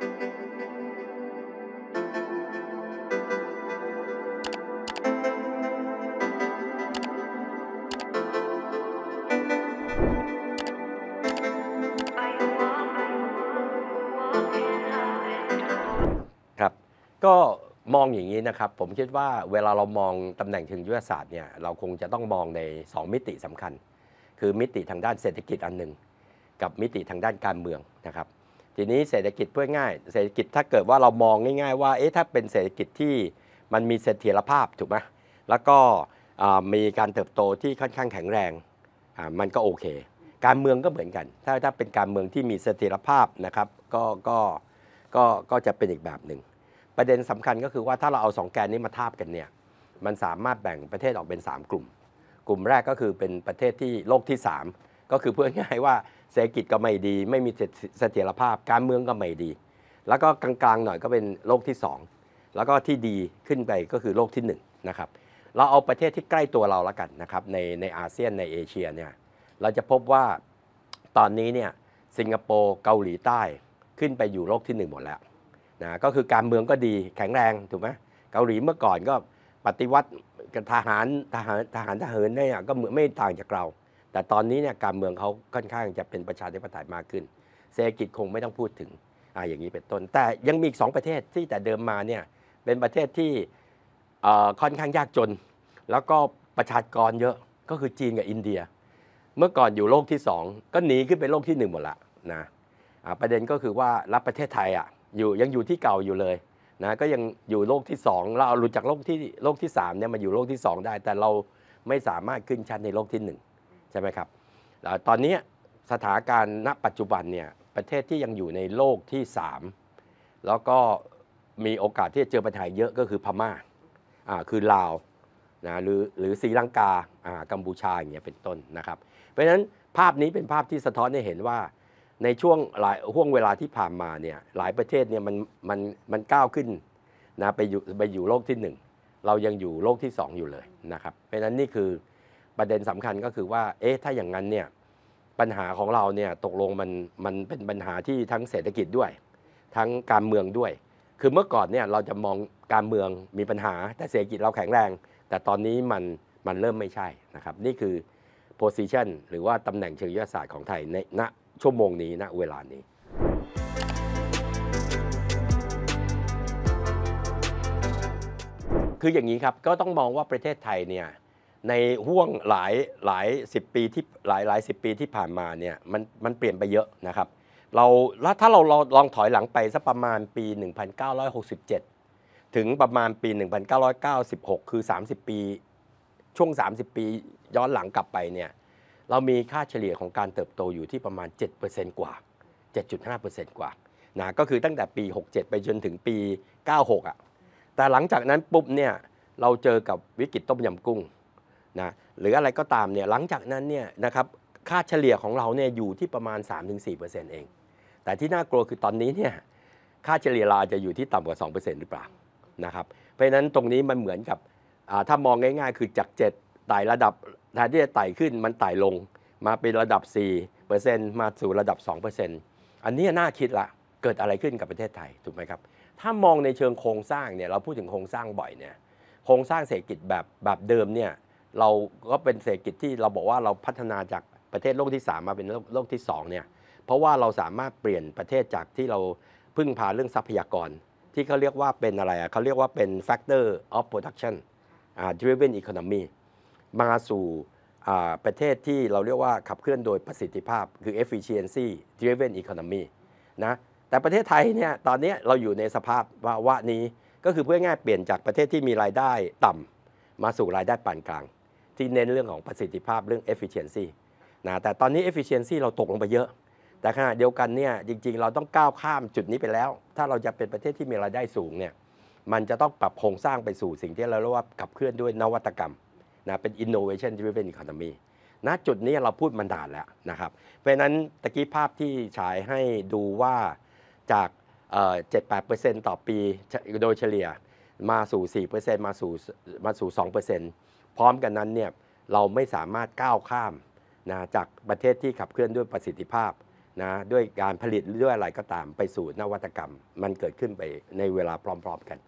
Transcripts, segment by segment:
ครับ ก็มองอย่างนี้นะครับ ผมคิดว่าเวลาเรามองตำแหน่งเชิงยุทธศาสตร์เนี่ยเราคงจะต้องมองใน 2 มิติสำคัญ คือมิติทางด้านเศรษฐกิจอันหนึ่งกับมิติทางด้านการเมืองนะครับทีนี้เศรษฐกิจเพื่อง่ายเศรษฐกิจถ้าเกิดว่าเรามองง่ายๆว่าเอ๊ะถ้าเป็นเศรษฐกิจที่มันมีเสถียรภาพถูกไหมแล้วก็มีการเติบโตที่ค่อนข้างแข็งแรงมันก็โอเค การเมืองก็เหมือนกัน ถ้าถ้าเป็นการเมืองที่มีเสถียรภาพนะครับก็ก็ก็ก็จะเป็นอีกแบบหนึ่ง ประเด็นสำคัญก็คือว่าถ้าเราเอาสองแกนนี้มาทาบกันเนี่ยมัน สามารถแบ่งประเทศออกเป็น 3 กลุ่ม กลุ่มแรกก็คือเป็นประเทศที่โลกที่3ก็คือเพื่อง่ายว่าเศรษฐกิจก็ไม่ดี ไม่มีเสถียรภาพการเมืองก็ไม่ดี แล้วก็กลางๆหน่อยก็เป็นโลกที่2แล้วก็ที่ดีขึ้นไปก็คือโลกที่1นะครับเราเอาประเทศที่ใกล้ตัวเราแล้วกันนะครับในในอาเซียนในเอเชียเนี่ยเราจะพบว่าตอนนี้เนี่ยสิงคโปร์เกาหลีใต้ขึ้นไปอยู่โลกที่ 1 หมดแล้วนะก็คือการเมืองก็ดีแข็งแรงถูกไหมเกาหลีเมื่อก่อนก็ปฏิวัติทหารทหารทหารทหารเนี่ยก็ไม่ต่างจากเราแต่ตอนนี้เนี่ยการเมืองเขาค่อนข้างจะเป็นประชาธิปไตยมากขึ้น เศรษฐกิจคงไม่ต้องพูดถึงอ่าอย่างนี้เป็นต้น แต่ยังมีอีกสองประเทศที่แต่เดิมมาเนี่ยเป็นประเทศที่ค่อนข้างยากจน แล้วก็ประชากรเยอะก็คือจีนกับอินเดีย เมื่อก่อนอยู่โลกที่สองก็หนีขึ้นไปโลกที่ 1 หมดละนะประเด็นก็คือว่ารับประเทศไทยอ่ะอยู่ยังอยู่ที่เก่าอยู่เลยนะก็ยังอยู่โลกที่สองเราหลุดจากโลกที่โลกที่มเนี่ยมาอยู่โลกที่ 2 ได้ แต่เราไม่สามารถขึ้นชั้นในโลกที่ 1ใช่ไหมครับตอนนี้สถานการณ์ณปัจจุบันเนี่ยประเทศที่ยังอยู่ในโลกที่ 3 แล้วก็มีโอกาสที่จะเจอปัญหาเยอะก็คือพม่า่าคือลาวนะหรือหรือศรีลังกาอ่ากัมพูชาอย่างเงี้ยเป็นต้นนะครับ เพราะฉะนั้นภาพนี้เป็นภาพที่สะท้อนให้เห็นว่าในช่วงหลายห่วงเวลาที่ผ่านมาเนี่ยหลายประเทศเนี่ยมันมันมันก้าวขึ้นนะไปอยู่ไปอยู่โลกที่ 1 เรายังอยู่โลกที่ 2 อยู่เลยนะครับเพราะฉะนั้นนี่คือประเด็นสำคัญก็คือว่า เอ๊ะ ถ้าอย่างนั้นเนี่ย ปัญหาของเราเนี่ย ตกลงมัน มันเป็นปัญหาที่ทั้งเศรษฐกิจด้วย ทั้งการเมืองด้วย คือเมื่อก่อนเนี่ย เราจะมองการเมืองมีปัญหา แต่เศรษฐกิจเราแข็งแรง แต่ตอนนี้มัน มันเริ่มไม่ใช่นะครับ นี่คือ position หรือว่าตำแหน่งเชิงยุทธศาสตร์ของไทยในณชั่วโมงนี้ ณ เวลานี้ คืออย่างนี้ครับ ก็ต้องมองว่าประเทศไทยเนี่ยในห่วงหลายหลายสิปีที่หลายหลายสิปีที่ผ่านมาเนี่ยมันมันเปลี่ยนไปเยอะนะครับเราถ้าเราลองถอยหลังไปสักประมาณปี 1967 ถึงประมาณปี 1996 คือ 30 ปีช่วง 30 ปีย้อนหลังกลับไปเนี่ยเรามีค่าเฉลี่ยของการเติบโตอยู่ที่ประมาณ7%กว่า 7.5%กว่านะก็คือตั้งแต่ปี 67 ไปจนถึงปี 96อะ่ะแต่หลังจากนั้นปุ๊บเนี่ยเราเจอกับวิกฤตต้มยำกุ้งนะหรืออะไรก็ตามเนี่ยหลังจากนั้นเนี่ยนะครับค่าเฉลี่ยของเราเนี่ยอยู่ที่ประมาณ3-4%เอง แต่ที่น่ากลัวคือตอนนี้เนี่ยค่าเฉลี่ยเราจะอยู่ที่ต่ำกว่า 2%หรือเปล่านะครับเพราะฉะนั้นตรงนี้มันเหมือนกับถ้ามองง่าย ๆ คือจาก7ไต่ระดับแทนที่จะไต่ขึ้นมันไต่ลง มาเป็นระดับ 4%มาสู่ระดับ 2%อันนี้น่าคิดละเกิดอะไรขึ้นกับประเทศไทยถูกไหมครับ ถ้ามองในเชิงโครงสร้างเนี่ยเราพูดถึงโครงสร้างบ่อยเนี่ยโครงสร้างเศรษฐกิจแบบแบบเดิมเนี่ยเราก็เป็นเศรษฐกิจที่เราบอกว่าเราพัฒนาจากประเทศโลกที่3มาเป็นโลกที่2เนี่ยเพราะว่าเราสามารถเปลี่ยนประเทศจากที่เราพึ่งพาเรื่องทรัพยากร ที่เขาเรียกว่าเป็นอะไรอ่ะเขาเรียกว่าเป็น factor of production driven economy มาสู่ประเทศที่เราเรียกว่าขับเคลื่อนโดยประสิทธิภาพคือ efficiency driven economy นะแต่ประเทศไทยเนี่ยตอนนี้เราอยู่ในสภาพว่าวะนี้ ก็คือเพื่อง่ายเปลี่ยนจากประเทศที่มีรายได้ต่ำมาสู่รายได้ปานกลางที่เน้นเรื่องของประสิทธิภาพเรื่อง efficiency นะแต่ตอนนี้ efficiency เราตกลงไปเยอะ แต่ขณะเดียวกันเนี่ยจริง ๆ เราต้องก้าวข้ามจุดนี้ไปแล้ว ถ้าเราจะเป็นประเทศที่มีรายได้สูงเนี่ยมันจะต้องปรับโครงสร้างไปสู่สิ่งที่เราเรียกว่าขับเคลื่อนด้วยนวัตกรรมนะเป็น innovation driven economy ณจุดนี้เราพูดมันดานแล้วนะครับ เพราะนั้นตะกี้ภาพที่ฉายให้ดูว่าจาก7-8%ต่อปีโดยเฉลี่ยมาสู่4%มาสู่มาสู่2%พร้อมกันนั้นเนี่ยเราไม่สามารถก้าวข้ามนะจากประเทศที่ขับเคลื่อนด้วยประสิทธิภาพนะด้วยการผลิตด้วยอะไรก็ตามไปสู่นวัตกรรม มันเกิดขึ้นไปในเวลาพร้อมๆกัน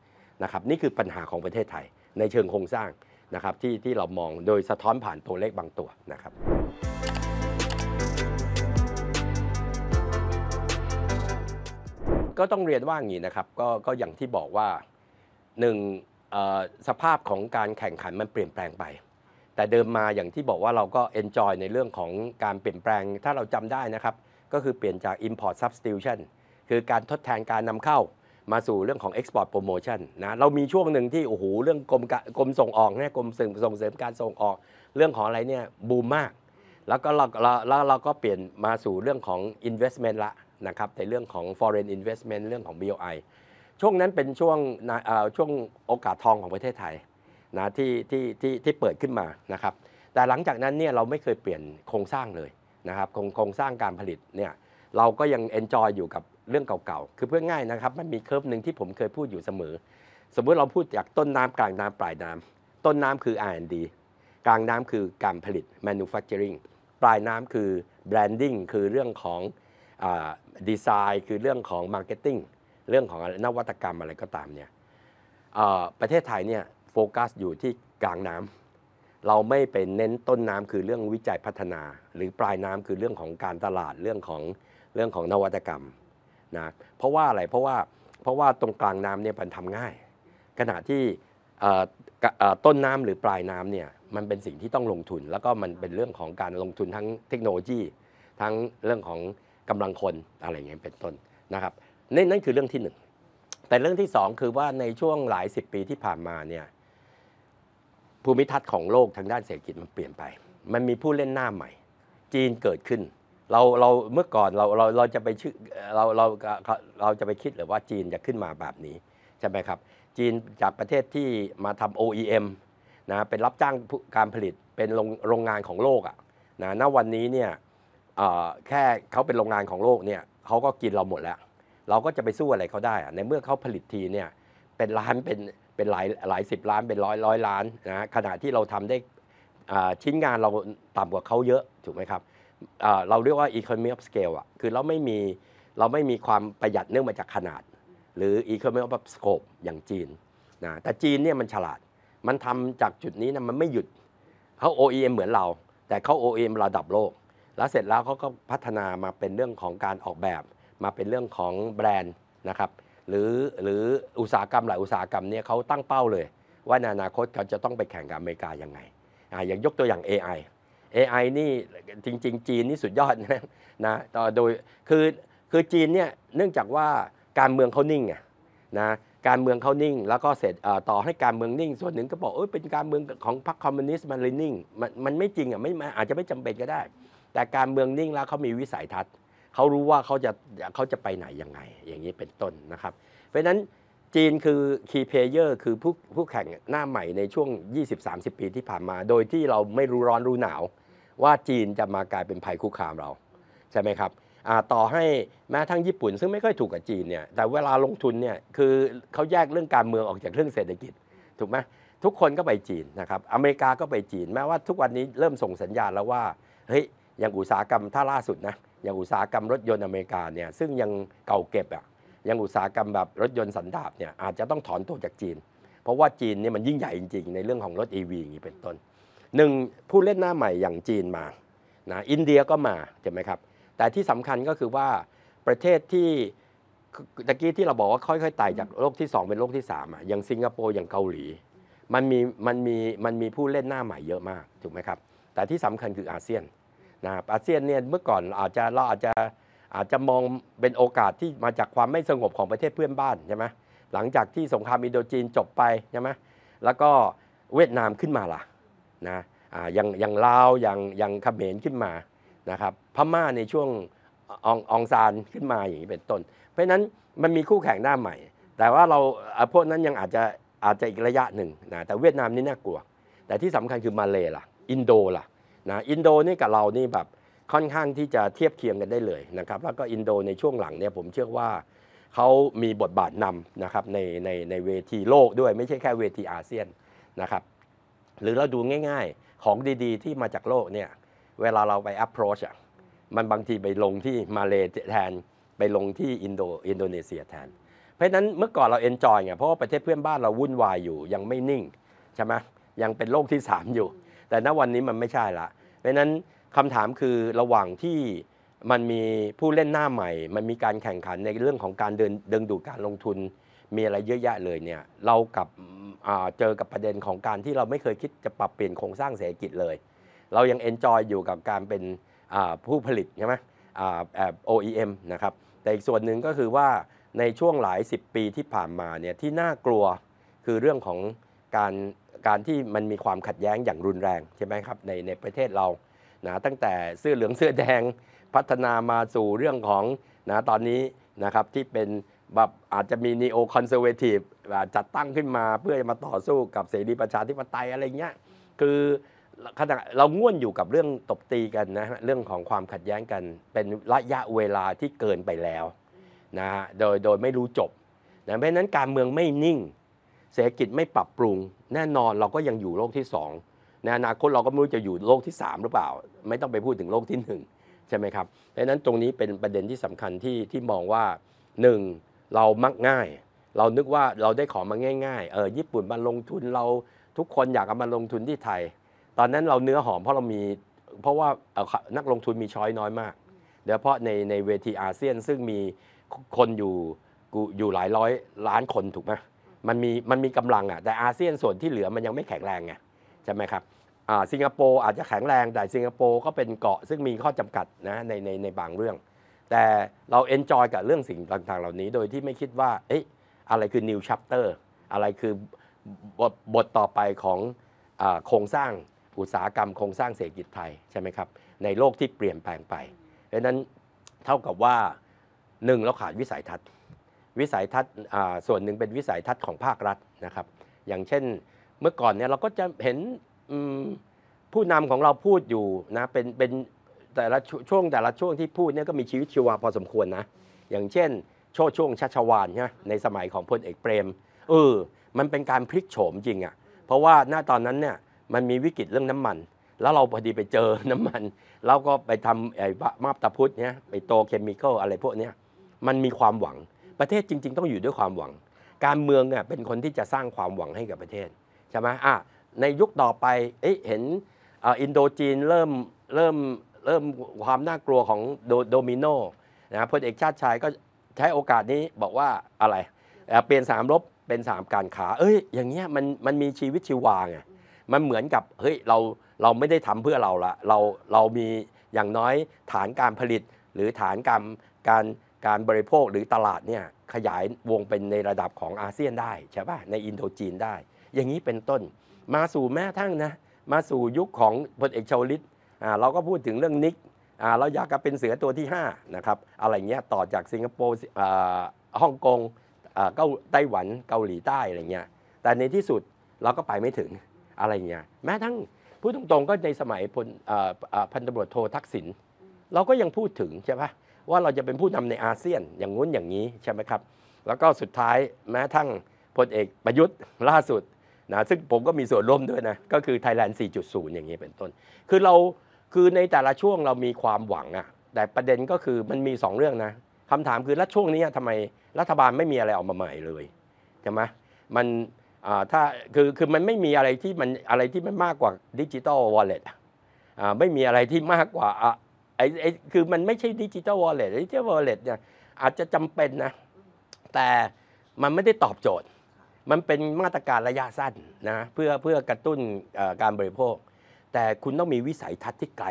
นะครับนี่คือปัญหาของประเทศไทย ในเชิงโครงสร้างนะครับที่ที่เรามองโดยสะท้อนผ่านตัวเลขบางตัวนะครับ ก็ต้องเรียนว่าอย่างนี้นะครับก็ก็อย่างที่บอกว่าหนึ่งสภาพของการแข่งขันมันเปลี่ยนแปลงไป แต่เดิมมาอย่างที่บอกว่าเราก็เอนจอยในเรื่องของการเปลี่ยนแปลงถ้าเราจำได้นะครับก็คือเปลี่ยนจาก Import Substitution คือการทดแทนการนำเข้ามาสู่เรื่องของ Export Promotion นะเรามีช่วงหนึ่งที่โอ้โหเรื่องกรมกรมส่งออกเนี่ยกรมส่งส่งเสริมการส่งออกเรื่องของอะไรเนี่ยบูมมากแล้วก็เราแล้วเราก็เปลี่ยนมาสู่เรื่องของ Investment ละนะครับในเรื่องของ Foreign Investment เรื่องของ BOI ช่วงนั้นเป็นช่วงช่วงโอกาสทองของประเทศไทยนะที่ที่ที่ที่เปิดขึ้นมานะครับแต่หลังจากนั้นเนี่ยเราไม่เคยเปลี่ยนโครงสร้างเลยนะครับโครงโครงสร้างการผลิตเนี่ยเราก็ยังเอนจอยอยู่กับเรื่องเก่าๆ คือเพื่อง่ายนะครับมันมีเคอร์ฟหนึ่งที่ผมเคยพูดอยู่เสมอ สมมุติเราพูดจากต้นน้ำกลางน้ำปลายน้ำต้นน้ำคือ R&D กลางน้ำคือการผลิต manufacturing ปลายน้ำคือ branding คือเรื่องของดีไซน์คือเรื่องของ marketing เรื่องของนวัตกรรมอะไรก็ตามเนี่ยประเทศไทยเนี่ยโฟกัส อยู่ที่กลางน้ำ เราไม่เป็นเน้นต้นน้ำคือเรื่องวิจัยพัฒนา หรือปลายน้ำคือเรื่องของการตลาดเรื่องของเรื่องของนวัตกรรมนะ เพราะว่าอะไรเพราะว่าเพราะว่าตรงกลางน้ำเนี่ยมันทำง่าย ขณะที่ต้นน้ำหรือปลายน้ำเนี่ยมันเป็นสิ่งที่ต้องลงทุน แล้วก็มันเป็นเรื่องของการลงทุนทั้งเทคโนโลยี ทั้งเรื่องของกำลังคนอะไรอย่างเงี้ยเป็นต้นนะครับน่นั่นคือเรื่องที่หนึ่งแต่เรื่องที่สองคือว่าในช่วงหลายสิบปีที่ผ่านมาเนี่ยภูมิทัศน์ของโลกทางด้านเศรษฐกิจมันเปลี่ยนไป มันมีผู้เล่นหน้าใหม่ จีนเกิดขึ้นเราเราเมื่อก่อนเราเราเราจะไปชื่อเราเราเราจะไปคิดหรือว่าจีนจะขึ้นมาแบบนี้ใช่ไหมครับ จีนจากประเทศที่มาทำ OEM นะเป็นรับจ้างการผลิตเป็นโรงโรงงานของโลกอะนะ ณ วันนี้เนี่ยแค่เขาเป็นโรงงานของโลกเนี่ยเขาก็กินเราหมดแล้วเราก็จะไปสู้อะไรเขาได้ ในเมื่อเขาผลิตทีเนี่ยเป็นล้านเป็นเป็นหลายหลายสิบล้านเป็นร้อยร้อยล้านนะขณะที่เราทำได้ชิ้นงานเราต่ำกว่าเขาเยอะ ถูกไหมครับเราเรียกว่า economy of scale อ่ะคือเราไม่มีเราไม่มีความประหยัดเนื่องมาจากขนาด หรือ economy of scope อย่างจีนนะแต่จีนเนี่ยมันฉลาดมันทำจากจุดนี้นะมันไม่หยุดเขา OEM เหมือนเรา แต่เขา OEM ระดับโลก แล้วเสร็จแล้วเขาก็พัฒนามาเป็นเรื่องของการออกแบบมาเป็นเรื่องของแบรนด์นะครับหรือหรืออุตสาหกรรมหลายอุตสาหกรรมเนี่ยเขาตั้งเป้าเลย ว่าในอนาคตเขาจะต้องไปแข่งกับอเมริกายังไงออย่างยกตัวอย่าง AI AI นี่จริง ๆจีนนี่สุดยอดนะต่อโดยคือคือจีนเนี่ยเนื่องจากว่าการเมืองเขานิ่งไงนะการเมืองเขานิ่งแล้วก็เสร็จต่อให้การเมืองนิ่ง ส่วนหนึ่งก็บอกเออเป็นการเมืองของพรรคคอมมิวนิสต์มันเลยนิ่งมันมันไม่จริงอ่ะไม่อาจจะไม่จำเป็นก็ได้ แต่การเมืองนิ่งแล้วเขามีวิสัยทัศนเขารู้ว่าเขาจะเขาจะไปไหนยังไง อย่างนี้เป็นต้นนะครับ เพราะนั้นจีนคือคีย์เพลเยอร์คือผู้ผู้แข่งหน้าใหม่ในช่วง 20-30 ปีที่ผ่านมา โดยที่เราไม่รู้ร้อนรู้หนาว ว่าจีนจะมากลายเป็นภัยคุกคามเรา ใช่ไหมครับ ต่อให้แม้ทั้งญี่ปุ่น ซึ่งไม่ค่อยถูกกับจีนเนี่ยแต่เวลาลงทุนเนี่ยคือเขาแยกเรื่องการเมืองออกจากเรื่องเศรษฐกิจถูกไหมทุกคนก็ไปจีนนะครับอเมริกาก็ไปจีน แม้ว่าทุกวันนี้เริ่มส่งสัญญาณแล้วว่าเฮ้ยอย่างอุตสาหกรรมถ้าล่าสุดนะอย่างอุตสาหกรรมรถยนต์อเมริกาเนี่ยซึ่งยังเก่าเก็บอ่ะยังอุตสาหกรรมแบบรถยนต์สันดาปเนี่ยอาจจะต้องถอนตัวจากจีน เพราะว่าจีนเนี่ยมันยิ่งใหญ่จริงๆในเรื่องของรถ e ีอย่างนี้เป็นต้นหนึ่งผู้เล่นหน้าใหม่อย่างจีนมานะอินเดียก็มาใช่ไหมครับแต่ที่สำคัญก็คือว่าประเทศที่ตะกี้ที่เราบอกว่าค่อยๆไต่จากโลกที่ 2 เป็นโลกที่3อ่ะอย่างสิงคโปร์อย่างเกาหลีมันมีมันมีมันมีผู้เล่นหน้าใหม่เยอะมากถูกไหมครับ แต่ที่สำคัญคืออาเซียนนะครับอาเซียนเนี่ยเมื่อก่อนอาจจะเราอาจจะอาจจะมองเป็นโอกาสที่มาจากความไม่สงบของประเทศเพื่อนบ้านใช่ไหมหลังจากที่สงครามอินโดจีนจบไปใช่ไหมแล้วก็เวียดนามขึ้นมาล่ะนะอย่างอย่างลาวอย่างอย่างเขมรขึ้นมานะครับพม่าในช่วงององซานขึ้นมาอย่างนี้เป็นต้น เพราะนั้นมันมีคู่แข่งหน้าใหม่ แต่ว่าเราพวกนั้นยังอาจจะอาจจะอีกระยะหนึ่งนะแต่เวียดนามนี่น่ากลัวแต่ที่สำคัญคือมาเลยล่ะอินโดล่ะนะอินโดนี่กับเรานี่แบบค่อนข้างที่จะเทียบเคียงกันได้เลยนะครับแล้วก็อินโดในช่วงหลังเนี่ยผมเชื่อว่า เขามีบทบาทนำนะครับในในในเวทีโลกด้วยไม่ใช่แค่เวทีอาเซียนนะครับหรือเราดูง่ายๆของดีๆ ที่มาจากโลกเนี่ยเวลาเราไป approach อ่ะมันบางทีไปลงที่มาเลเซียแทนไปลงที่อินโดอินโดนีเซียแทน เพราะะนั้นเมื่อก่อนเราเอนจอยไงเพราะว่าประเทศเพื่อนบ้านเราวุ่นวายอยู่ยังไม่นิ่งใช่ไหมยังเป็นโลกที่ 3 อยู่แต่ณวันนี้มันไม่ใช่ละ เพราะนั้นคำถามคือระหว่างที่มันมีผู้เล่นหน้าใหม่ มันมีการแข่งขันในเรื่องของการเดินดึงดูดการลงทุนมีอะไรเยอะแยะเลยเนี่ย เรากับเจอกับประเด็นของการที่เราไม่เคยคิดจะปรับเปลี่ยนโครงสร้างเศรษฐกิจเลย เรายังเอนจอยอยู่กับการเป็นผู้ผลิตใช่ไหมอ OEM นะครับแต่อีกส่วนหนึ่งก็คือว่าในช่วงหลาย 10 ปีที่ผ่านมาเนี่ยที่น่ากลัวคือเรื่องของการการที่มันมีความขัดแย้งอย่างรุนแรงใช่ไหมครับ ในในประเทศเรานะตั้งแต่เสื้อเหลืองเสื้อแดง พัฒนามาสู่เรื่องของนะตอนนี้นะครับที่เป็นแบบอาจจะมีนีโอคอนเซอร์เวทีฟจัดตั้งขึ้นมาเพื่อจะมาต่อสู้กับเสรีประชาธิปไตยอะไรเงี้ยคือขณะเราง่วนอยู่กับเรื่องตบตีกันนะเรื่องของความขัดแย้งกันเป็นระยะเวลาที่เกินไปแล้วนะโดยโดยไม่รู้จบนะเพราะนั้นการเมืองไม่นิ่งเศรษฐกิจไม่ปรับปรุงแน่นอนเราก็ยังอยู่โลกที่2ในอนาคตเราก็ไม่รู้จะอยู่โลกที่ 3 หรือเปล่าไม่ต้องไปพูดถึงโลกที่ 1 ใช่ไหมครับดังนั้นตรงนี้เป็นประเด็นที่สำคัญที่ที่มองว่า 1. เรามักง่าย เรานึกว่าเราได้ของมาง่ายๆเออญี่ปุ่นมาลงทุนเราทุกคนอยากเอามาลงทุนที่ไทย ตอนนั้นเราเนื้อหอมเพราะเรามีเพราะว่านักลงทุนมีช้อยน้อยมาก เดี๋ยวเพราะในในเวทีอาเซียนซึ่งมีคนอยู่อยู่หลายร้อยล้านคนถูกไหมมันมีมันมีกำลังอ่ะแต่อาเซียนส่วนที่เหลือ มันยังไม่แข็งแรงไงใช่ไหมครับสิงคโปร์อาจจะแข็งแรงแต่สิงคโปร์ก็เป็นเกาะซึ่งมีข้อจำกัดนะในในในบางเรื่อง แต่เราเอนจอยกับเรื่องสิ่งต่างๆเหล่านี้ โดยที่ไม่คิดว่าเอ๊ะอะไรคือ new chapter อะไรคือบทบทต่อไปของอโครงสร้างอุตสาหกรรมโครงสร้างเศรษฐกิจไทยใช่ไหมครับในโลกที่เปลี่ยนแปลงไปดังนั้นเท่ากับว่าหนึ่งเราขาดวิสัยทัศน์วิสัยทัศน์ส่วนหนึ่งเป็นวิสัยทัศน์ของภาครัฐนะครับ อย่างเช่น เมื่อก่อนเนี่ยเราก็จะเห็นผู้นำของเราพูดอยู่นะเป็นเป็นแต่ละช่วงแต่ละช่วงที่พูดเนี่ยก็มีชีวิตชีวาพอสมควรนะ อย่างเช่น โชช่วงชัชวานใช่ไหมในสมัยของพลเอกเปรม เออ มันเป็นการพลิกโฉมจริงอะ่ะเพราะว่าหน้าตอนนั้นเนี่ยมันมีวิกฤตเรื่องน้ำมัน แล้วเราพอดีไปเจอน้ำมัน เราก็ไปทำไอ้มาบตาพุทธเนี่ย ไปโตเคมีคอลอะไรพวกเนี้ยมันมีความหวังประเทศจริงๆต้องอยู่ด้วยความหวัง การเมืองเนี่ยเป็นคนที่จะสร้างความหวังให้กับประเทศใช่ไหมอ่ะในยุคต่อไปเอ๊ะเห็นอินโดจีนเริ่มเริ่มเริ่มความน่ากลัวของโดมิโนนะพลเอกชาติชายก็ใช้โอกาสนี้บอกว่าอะไร เปลี่ยนสามลบเป็นสามการขา เอ้ยอย่างเงี้ยมันมันมีชีวิตชีวาไงมันเหมือนกับเฮ้ยเราเราไม่ได้ทำเพื่อเราละเรา เรามีอย่างน้อยฐานการผลิตหรือฐานการการการบริโภคหรือตลาดเนี่ยขยายวงเป็นในระดับของอาเซียนได้ ใช่ป่ะ ในอินโดจีนได้ อย่างนี้เป็นต้น มาสู่แม้ทั้งนะ มาสู่ยุคของพลเอกชาวลิตเราก็พูดถึงเรื่องนิกเราอยากจะเป็นเสือตัวที่ 5 นะครับ อะไรเงี้ยต่อจากสิงคโปร์ฮ่องกงเกาไต้หวันเกาหลีใต้อะไรเงี้ยแต่ในที่สุดเราก็ไปไม่ถึง อะไรเงี้ยแม้ทั้งพูดตรงๆก็ในสมัยพลพันตำรวจโททักษิณเราก็ยังพูดถึงใช่ปะว่าเราจะเป็นผู้นำในอาเซียนอย่างงู้นอย่างนี้ใช่ไหมครับ แล้วก็สุดท้ายแม้ทั้งพลเอกประยุทธ์ล่าสุดนะซึ่งผมก็มีส่วนร่วมด้วยนะ ก็คือ Thailand 4.0 อย่างนี้เป็นต้น คือเรา คือในแต่ละช่วงเรามีความหวังอะแต่ประเด็นก็คือมันมี2 เรื่องนะคำถามคือแล้วช่วงนี้ทำไมรัฐบาลไม่มีอะไรออกมาใหม่เลย ใช่ไหมมันถ้าคือคือมันไม่มีอะไรที่มันอะไรที่มันมากกว่าดิจิตอลวอลเล็ตไม่มีอะไรที่มากกว่าไอ้ไอ้คือมันไม่ใช่ดิจิตอลวอลเล็ต ดิจิตอลวอลเล็ตเนี่ยอาจจะจำเป็นนะ แต่มันไม่ได้ตอบโจทย์ มันเป็นมาตรการระยะสั้นนะ เพื่อเพื่อกระตุ้นการบริโภค แต่คุณต้องมีวิสัยทัศน์ที่ไกล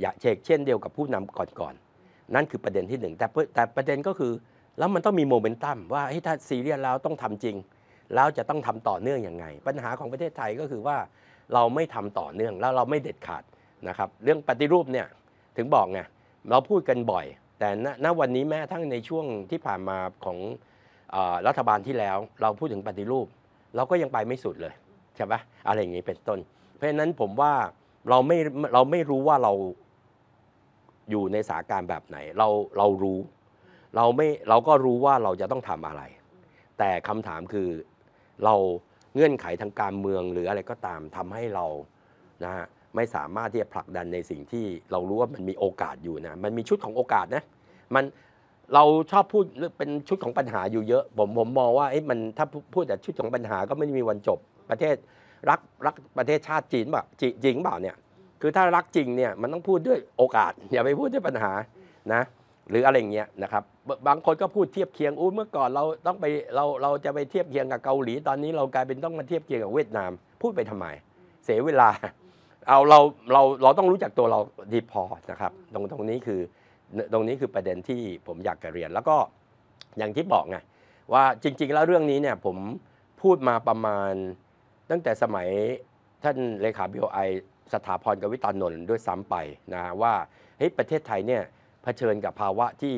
อย่าเชกเช่นเดียวกับผู้นำก่อนๆนนั่นคือประเด็นที่หนึ่งแต่แต่ประเด็นก็คือแล้วมันต้องมีโมเมนตัมว่าถ้าซีเรียสแล้วต้องทำจริง แล้วจะต้องทำต่อเนื่องยังไง ปัญหาของประเทศไทยก็คือว่าเราไม่ทำต่อเนื่องแล้วเราไม่เด็ดขาดนะครับ เรื่องปฏิรูปเนี่ยถึงบอกไงเราพูดกันบ่อย แต่ณวันนี้แม้ทั้งในช่วงที่ผ่านมาของรัฐบาลที่แล้ว เราพูดถึงปฏิรูป เราก็ยังไปไม่สุดเลย ใช่ปะอะไรอย่างนี้เป็นต้น เพราะฉะนั้นผมว่าเราไม่เราไม่รู้ว่าเราอยู่ในสาการแบบไหนเราเรารู้เราไม่เราก็รู้ว่าเราจะต้องทำอะไร แต่คำถามคือเราเงื่อนไขทางการเมือง หรืออะไรก็ตามทำให้เรานะฮะไม่สามารถที่จะผลักดันในสิ่งที่เรารู้ว่ามันมีโอกาสอยู่นะ มันมีชุดของโอกาสนะ มันเราชอบพูดเป็นชุดของปัญหาอยู่เยอะ ผมผมมองว่าไอ้มันถ้าพูดแต่ชุดของปัญหาก็ไม่มีวันจบประเทศรักรักประเทศชาติจีนแบบจริงเปล่าเนี่ย คือถ้ารักจริงเนี่ยมันต้องพูดด้วยโอกาส อย่าไปพูดด้วยปัญหานะหรืออะไรเงี้ยนะครับบางคนก็พูดเทียบเคียงอู้เมื่อก่อนเราต้องไปเราเราจะไปเทียบเคียงกับเกาหลีตอนนี้เรากลายเป็นต้องมาเทียบเคียงกับเวียดนาม พูดไปทำไม เสียเวลาเอาเรา เรา เราต้องรู้จักตัวเราดีพอนะครับ ตรง ตรงนี้คือ ตรงนี้คือประเด็นที่ผมอยากจะเรียน แล้วก็อย่างที่บอกไงว่าจริงๆ แล้วเรื่องนี้เนี่ยผมพูดมาประมาณ ตั้งแต่สมัยท่านเลขาบิโอไอสถาพรกวิตานนท์ด้วยซ้ำไปนะว่าเฮ้ยประเทศไทยเนี่ยเผชิญกับภาวะที่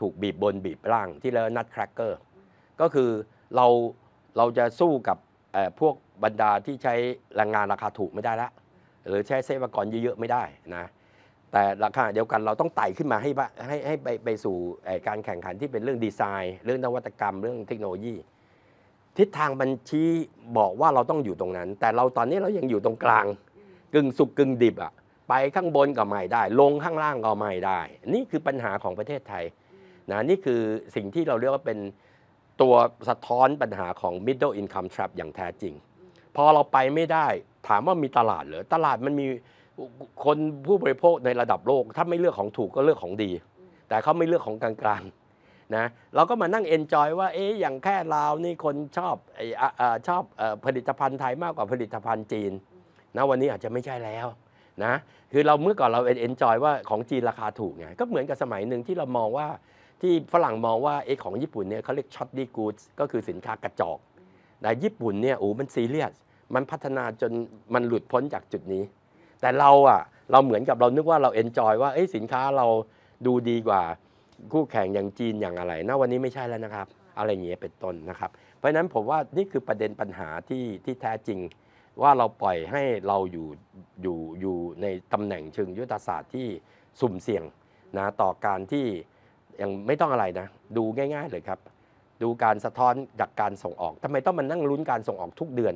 ถูกบีบบนบีบร่างที่เรียกนัดแครกเกอร์ ก็คือเราเราจะสู้กับพวกบรรดาที่ใช้แรงงานราคาถูกไม่ได้แล้วหรือใช้เซฟากรเยอะๆไม่ได้นะแต่ราคาเดียวกันเราต้องไต่ขึ้นมาให้ให้ให้ไปไปสู่การแข่งขันที่เป็นเรื่องดีไซน์ เรื่องนวัตกรรมเรื่องเทคโนโลยี ทิศทางบัญชีบอกว่าเราต้องอยู่ตรงนั้น แต่เราตอนนี้เรายังอยู่ตรงกลางกึ่งสุกกึ่งดิบอะไปข้างบนก็ไม่ได้ ลงข้างล่างก็ไม่ได้ นี่คือปัญหาของประเทศไทยนะนี่คือสิ่งที่เราเรียกว่าเป็นตัวสะท้อนปัญหาของ middle income trap อย่างแท้จริง พอเราไปไม่ได้ถามว่ามีตลาดเหรอตลาดมันมีคนผู้บริโภคในระดับโลก ถ้าไม่เลือกของถูกก็เลือกของดี แต่เขาไม่เลือกของกลางๆนะเราก็มานั่งเอนจอยว่าเอ๊ะอย่างแค่ลาวนี่คนชอบไอ้ชอบผลิตภัณฑ์ไทยมากกว่าผลิตภัณฑ์จีนนะวันนี้อาจจะไม่ใช่แล้วนะคือเราเมื่อก่อนเราเอนจอยว่าของจีนราคาถูกไงก็เหมือนกับสมัยหนึ่งที่เรามองว่าที่ฝรั่งมองว่าเอ๊ะของญี่ปุ่นเนี่ยเขาเรียกช็อตดีกูดก็คือสินค้ากระจอกแต่ญี่ปุ่นเนี่ยโอ้ มันซีเรียสมันพัฒนาจนมันหลุดพ้นจากจุดนี้ แต่เราอ่ะ เราเหมือนกับเรานึกว่าเราเอนจอยว่าสินค้าเราดูดีกว่าคู่แข่งอย่างจีนอย่างอะไรนะ วันนี้ไม่ใช่แล้วนะครับ อะไรเงี้ยเป็นต้นนะครับ เพราะฉะนั้นผมว่านี่คือประเด็นปัญหาที่ที่แท้จริง ว่าเราปล่อยให้เราอยู่ อยู่อยู่ในตำแหน่งเชิงยุทธศาสตร์ที่สุ่มเสี่ยงนะต่อการที่ยังไม่ต้องอะไรนะ ดูง่าย ๆ เลยครับ ดูการสะท้อนจากการส่งออกทำไมต้องมานั่งลุ้นการส่งออกทุกเดือน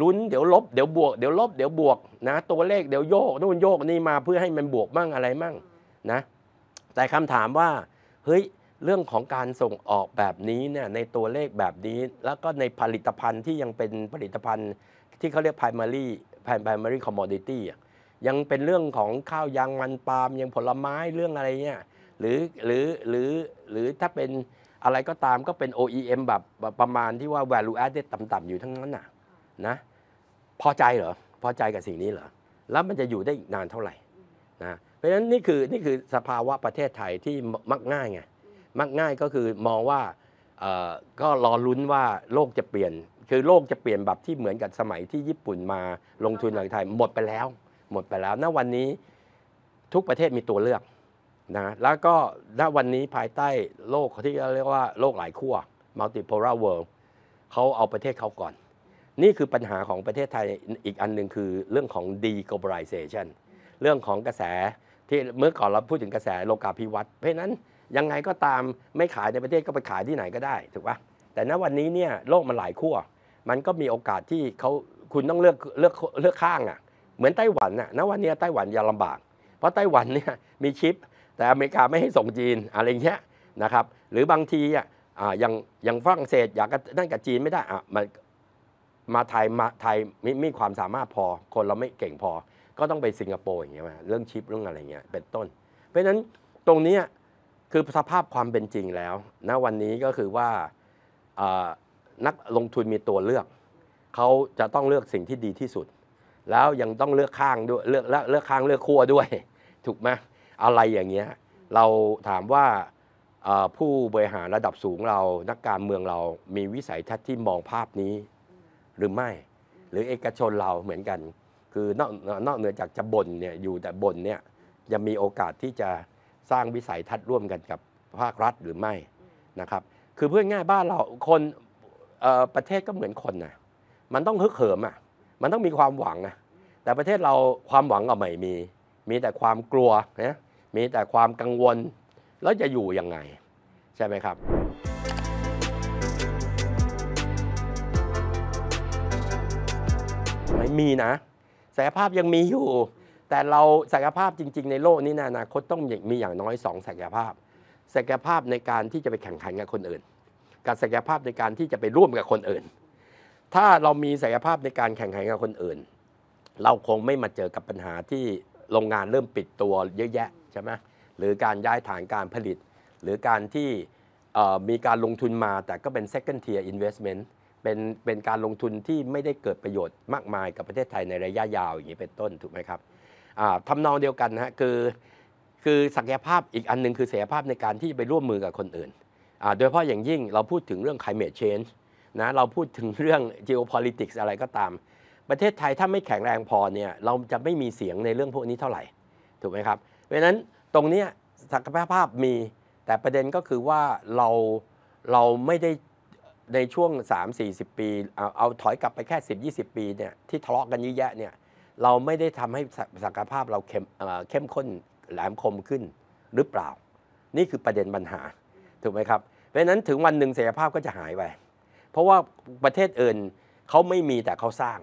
ลุ้นเดี๋ยวลบเดี๋ยวบวกเดี๋ยวลบเดี๋ยวบวกนะตัวเลขเดี๋ยวโยกนู่นโยกนี่มาเพื่อให้มันบวกมั่งอะไรมั่งนะแต่คำถามว่าเฮ้ยเรื่องของการส่งออกแบบนี้เนี่ยในตัวเลขแบบนี้ แล้วก็ในผลิตภัณฑ์ที่ยังเป็นผลิตภัณฑ์ที่เขาเรียก primary primary commodity ยังเป็นเรื่องของข้าวยางมันปาล์มยังผลไม้เรื่องอะไรเนี่ยหรือหรือหรือหรือถ้าเป็นอะไรก็ตามก็เป็น OEM แบบประมาณที่ว่า value added ต่ำๆอยู่ทั้งนั้นน่ะนะพอใจเหรอพอใจกับสิ่งนี้เหรอ แล้วมันจะอยู่ได้อีกนานเท่าไหร่นะเพราะฉะนั้นนี่คือนี่คือสภาวะประเทศไทยที่มักง่ายไงมักง่ายก็คือมองว่าก็รอลุ้นว่าโลกจะเปลี่ยน คือโลกจะเปลี่ยนแบบที่เหมือนกับสมัยที่ญี่ปุ่นมาลงทุนในไทยหมดไปแล้ว หมดไปแล้วณวันนี้ทุกประเทศมีตัวเลือกนะแล้วก็ณวันนี้ภายใต้โลกที่เรียกว่าโลกหลายขั้ว multipolar world เขาเอาประเทศเขาก่อนนี่คือปัญหาของประเทศไทยอีกอันหนึ่งคือเรื่องของ deglobalization เรื่องของกระแสที่เมื่อก่อนเราพูดถึงกระแสโลกาภิวัตน์เพราะนั้นยังไงก็ตามไม่ขายในประเทศก็ไปขายที่ไหนก็ได้ถูกปะแต่ณวันนี้เนี่ยโลกมันหลายขั้วมันก็มีโอกาสที่เขาคุณต้องเลือกเลือกเลือกข้างอะ่ะเหมือนไต้หวันน่ะณวันนี้ไต้หวันยาลลำบาก เพราะไต้หวันเนี่ยมีชิป แต่อเมริกาไม่ให้ส่งจีนอะไรเงี้ยนะครับหรือบางทีอ่ะอย่างอย่างฝรั่งเศสอยากนั่นกับจีนไม่ได้อ่ะมันมาไทยมาไทยมีมีความสามารถพอ คนเราไม่เก่งพอ ก็ต้องไปสิงคโปร์อย่างเงี้ยมาเรื่องชิปเรื่องอะไรเงี้ยเป็นต้น เพราะฉะนั้นตรงนี้คือสภาพความเป็นจริงแล้ว ณวันนี้ก็คือว่านักลงทุนมีตัวเลือก เขาจะต้องเลือกสิ่งที่ดีที่สุด แล้วยังต้องเลือกข้างด้วยเลือกเลือกข้างเลือกขั้วด้วย ถูกไหมอะไรอย่างเงี้ย เราถามว่าผู้บริหารระดับสูงเรานักการเมืองเรามีวิสัยทัศน์ที่มองภาพนี้หรือไม่หรือเอกชนเราเหมือนกัน คือนอกนอกเหนือจากจะบ่นเนี่ยอยู่แต่บ่นเนี่ยยังมีโอกาสที่จะสร้างวิสัยทัศน์ร่วมกันกับภาครัฐหรือไม่นะครับ คือเพื่อง่ายบ้านเราคนประเทศก็เหมือนคนนะมันต้องฮึกเหิมอ่ะมันต้องมีความหวังนะแต่ประเทศเราความหวังก็ไม่มีมีแต่ความกลัวนะมีแต่ความกังวลแล้วจะอยู่ยังไงใช่ไหมครับไหมมีนะ ศักยภาพยังมีอยู่ แต่เราศักยภาพจริงๆในโลกนี้นนอนาคตต้องมีอย่างน้อยสองศักยภาพ ศักยภาพในการที่จะไปแข่งขันกับคนอื่นกับศักยภาพในการที่จะไปร่วมกับคนอื่น ถ้าเรามีศักยภาพในการแข่งขันกับคนอื่น เราคงไม่มาเจอกับปัญหาที่โรงงานเริ่มปิดตัวเยอะแยะใช่ไหมหรือการย้ายฐานการผลิต หรือการที่มีการลงทุนมา แต่ก็เป็น second tier investment เป็นเป็นการลงทุนที่ไม่ได้เกิดประโยชน์มากมายกับประเทศไทยในระยะยาว อย่างนี้เป็นต้น ถูกไหมครับทำนองเดียวกันนะคือคือศักยภาพอีกอันนึง คือศักยภาพในการที่ไปร่วมมือกับคนอื่น โดยเฉพาะอย่างยิ่งเราพูดถึงเรื่อง climate change นะเราพูดถึงเรื่อง geopolitics อะไรก็ตาม ประเทศไทยถ้าไม่แข็งแรงพอเนี่ยเราจะไม่มีเสียงในเรื่องพวกนี้เท่าไหร่ถูกไหมครับเพราะนั้นตรงนี้ศักยภาพมีแต่ประเด็นก็คือว่าเราเราไม่ได้ในช่วง 3 4 0 ปีเอาเอาถอยกลับไปแค่ 10 20 ปีเนี่ยที่ทะเลาะกันเยอะแยะเนี่ยเราไม่ได้ทำให้ศักยภาพเราเข้มเข้มข้นแหลมคมขึ้นหรือเปล่า นี่คือประเด็นปัญหาถูกไหมครับ เพราะนั้นถึงวันหนึ่งศักยภาพก็จะหายไป เพราะว่าประเทศอื่นเขาไม่มีแต่เขาสร้าง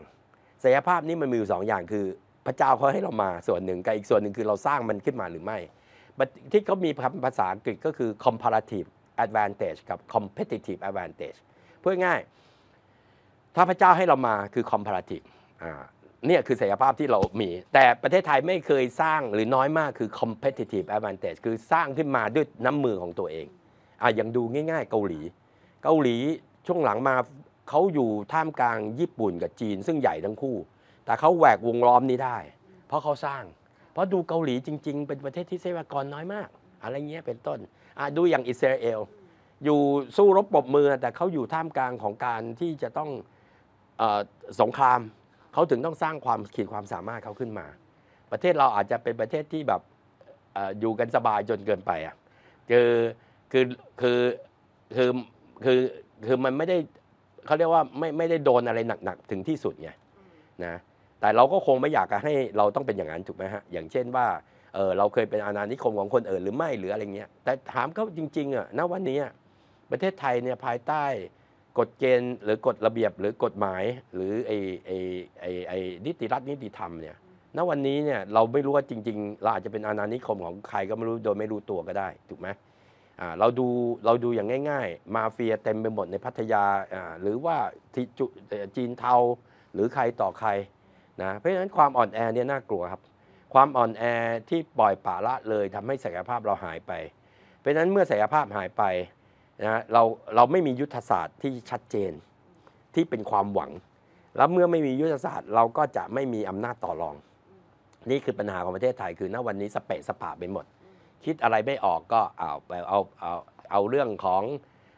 ศักยภาพนี่มันมีอยู่สองอย่างคือ พระเจ้าเขาให้เรามาส่วนหนึ่ง กับอีกส่วนหนึ่งคือเราสร้างมันขึ้นมาหรือไม่ที่เขามีคำภาษาอังกฤษก็คือ comparative advantage กับ competitive advantage พื่อง่าย ถ้าพระเจ้าให้เรามาคือคอมพล r ตติ v เนี่ยคือศักยภาพที่เรามี แต่ประเทศไทยไม่เคยสร้างหรือน้อยมากคือ competitive advantage คือสร้างขึ้นมาด้วยน้ำมือของตัวเองอ่ะยังดูง่ายๆเกาหลี เกาหลีช่วงหลังมาเขาอยู่ท่ามกลางญี่ปุ่นกับจีนซึ่งใหญ่ทั้งคู่ แต่เขาแหวกวงล้อมนี้ได้เพราะเขาสร้าง เพราะดูเกาหลีจริง ๆ เป็นประเทศที่ทรัพยากรน้อยมาก อะไรเงี้ยเป็นต้นอ่ะดูอย่างอิสราเอลอยู่สู้รบปรบมือแต่เขาอยู่ท่ามกลางของการที่จะต้องออสงครามเขาถึงต้องสร้างความขีดความสามารถเขาขึ้นมา ประเทศเราอาจจะเป็นประเทศที่แบบออยู่กันสบายจนเกินไปอ่ะคือคือคือคือคือคือมันไม่ได้เขาเรียกว่าไม่ไม่ได้โดนอะไรหนักๆถึงที่สุดไงนะแต่เราก็คงไม่อยากให้เราต้องเป็นอย่างนั้นถูกไหมฮะอย่างเช่นว่าเออเราเคยเป็นอาณานิคมของคนอื่นหรือไม่หรืออะไรเงี้ยแต่ถามเขาจริงๆอ่ะณวันนี้ประเทศไทยเนี่ยภายใต้กฎเกณฑ์หรือกฎระเบียบหรือกฎหมายหรือไอ้ไอ้ไอ้ไอ้นิติรัฐนิติธรรมเนี่ย ณ วันนี้เนี่ยเราไม่รู้ว่าจริงๆเราอาจจะเป็นอาณานิคมของใครก็ไม่รู้โดยไม่รู้ตัวก็ได้ ถูกไหม เราดูเราดูอย่างง่าย ๆ มาเฟียเต็มไปหมดในพัทยา หรือว่าจีนเทาหรือใครต่อใครนะ เพราะฉะนั้นความอ่อนแอเนี่ยน่ากลัวครับความอ่อนแอที่ปล่อยปละละเลยทำให้ศักยภาพเราหายไป เพราะฉะนั้นเมื่อศักยภาพหายไปนะเราเราไม่มียุทธศาสตร์ที่ชัดเจนที่เป็นความหวัง แล้วเมื่อไม่มียุทธศาสตร์เราก็จะไม่มีอำนาจต่อรอง นี่คือปัญหาของประเทศไทยคือณวันนี้สเปะสปาไปหมด คิดอะไรไม่ออกก็เอาไปเอาเอาเอาเรื่องของ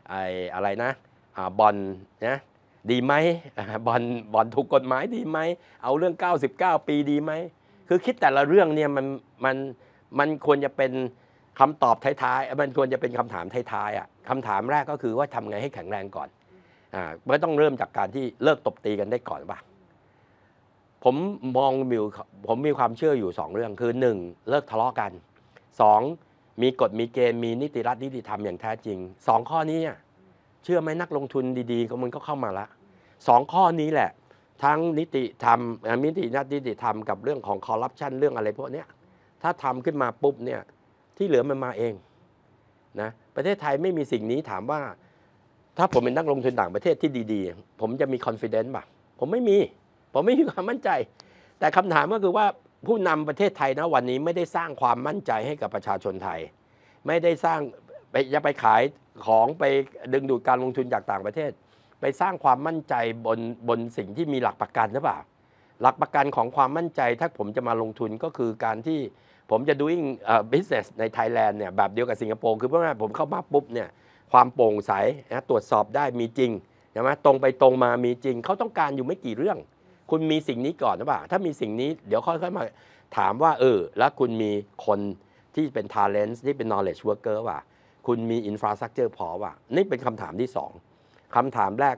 ไอ้อะไรนะบอลนะดีไหมบอลบอลถูกกฎหมายดีไหม เอาเรื่อง 99 ปีดีไหมคือคิดแต่ละเรื่องเนี่ยมันมันมันควรจะเป็นคำตอบท้ายๆมันควรจะเป็นคำถามท้ายๆอ่ะคำถามแรกก็คือว่าทำไงให้แข็งแรงก่อน อ่าก็ต้องเริ่มจากการที่เลิกตบตีกันได้ก่อนป่ะผมมองมิวผมมีความเชื่ออยู่ 2 เรื่องคือ 1. เลิกทะเลาะกัน 2. มีกฎมีเกณฑ์มีนิติรัฐนิติธรรมอย่างแท้จริง 2 ข้อนี้เชื่อไหมนักลงทุนดีๆก็มันก็เข้ามาละสองข้อนี้แหละทั้งนิติธรรมนิตินัติธรรมกับเรื่องของคอร์รัปชันเรื่องอะไรพวกนี้ถ้าทำขึ้นมาปุ๊บเนี่ยที่เหลือมันมาเองนะประเทศไทยไม่มีสิ่งนี้ถามว่า ถ้าผมเป็นนักลงทุนต่างประเทศที่ดีๆ ผมจะมีคอนฟ idence ป่ะผมไม่มี ผมไม่มีความมั่นใจ แต่คำถามก็คือว่าผู้นำประเทศไทยนะวันนี้ไม่ได้สร้างความมั่นใจให้กับประชาชนไทย ไม่ได้สร้างไปจะไปขายของไปดึงดูดการลงทุนจากต่างประเทศ ไปสร้างความมั่นใจบนบนสิ่งที่มีหลักประกันหรือเปล่าหลักประกันของความมั่นใจถ้าผมจะมาลงทุนก็คือการที่ผมจะ doing business ในไทยแลนด์เนี่ยแบบเดียวกับสิงคโปร์คือเพราะว่าผมเข้ามาปุ๊บเนี่ยความโปร่งใสนะตรวจสอบได้มีจริงใช่ไหมตรงไปตรงมามีจริง เขาต้องการอยู่ไม่กี่เรื่อง คุณมีสิ่งนี้ก่อนนะป่า ถ้ามีสิ่งนี้เดี๋ยวค่อยๆมา ถามว่าเออแล้วคุณมีคนที่เป็น talent ที่เป็น knowledge worker ว่ะคุณมี infrastructure พอว่ะนี่เป็นคำถามที่สองคำถามแรก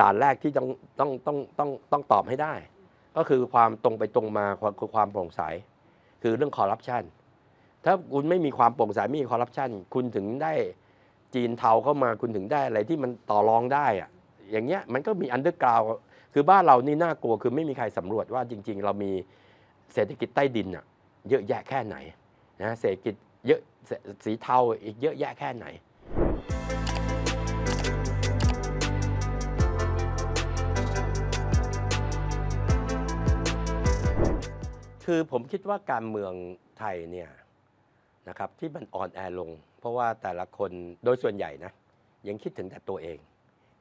ด่านแรกที่ต้องต้องต้องต้องต้องตอบให้ได้ ก็คือความตรงไปตรงมาคือความโปร่งใสคือเรื่องคอร์รัปชันถ้าคุณไม่มีความโปร่งใสไม่มีคอร์รัปชันคุณถึงได้จีนเทาเข้ามาคุณถึงได้อะไรที่มันต่อรองได้อะอย่างเงี้ยมันก็มีอันเดอร์กราวคือบ้านเรานี่น่ากลัวคือไม่มีใครสำรวจว่าจริง ๆ เรามีเศรษฐกิจใต้ดินอะเยอะแยะแค่ไหนนะเศรษฐกิจเยอะสีเทาอีกเยอะแยะแค่ไหนคือ ผมคิดว่าการเมืองไทยเนี่ยนะครับที่มันอ่อนแอลง เพราะว่าแต่ละคนโดยส่วนใหญ่นะยังคิดถึงแต่ตัวเอง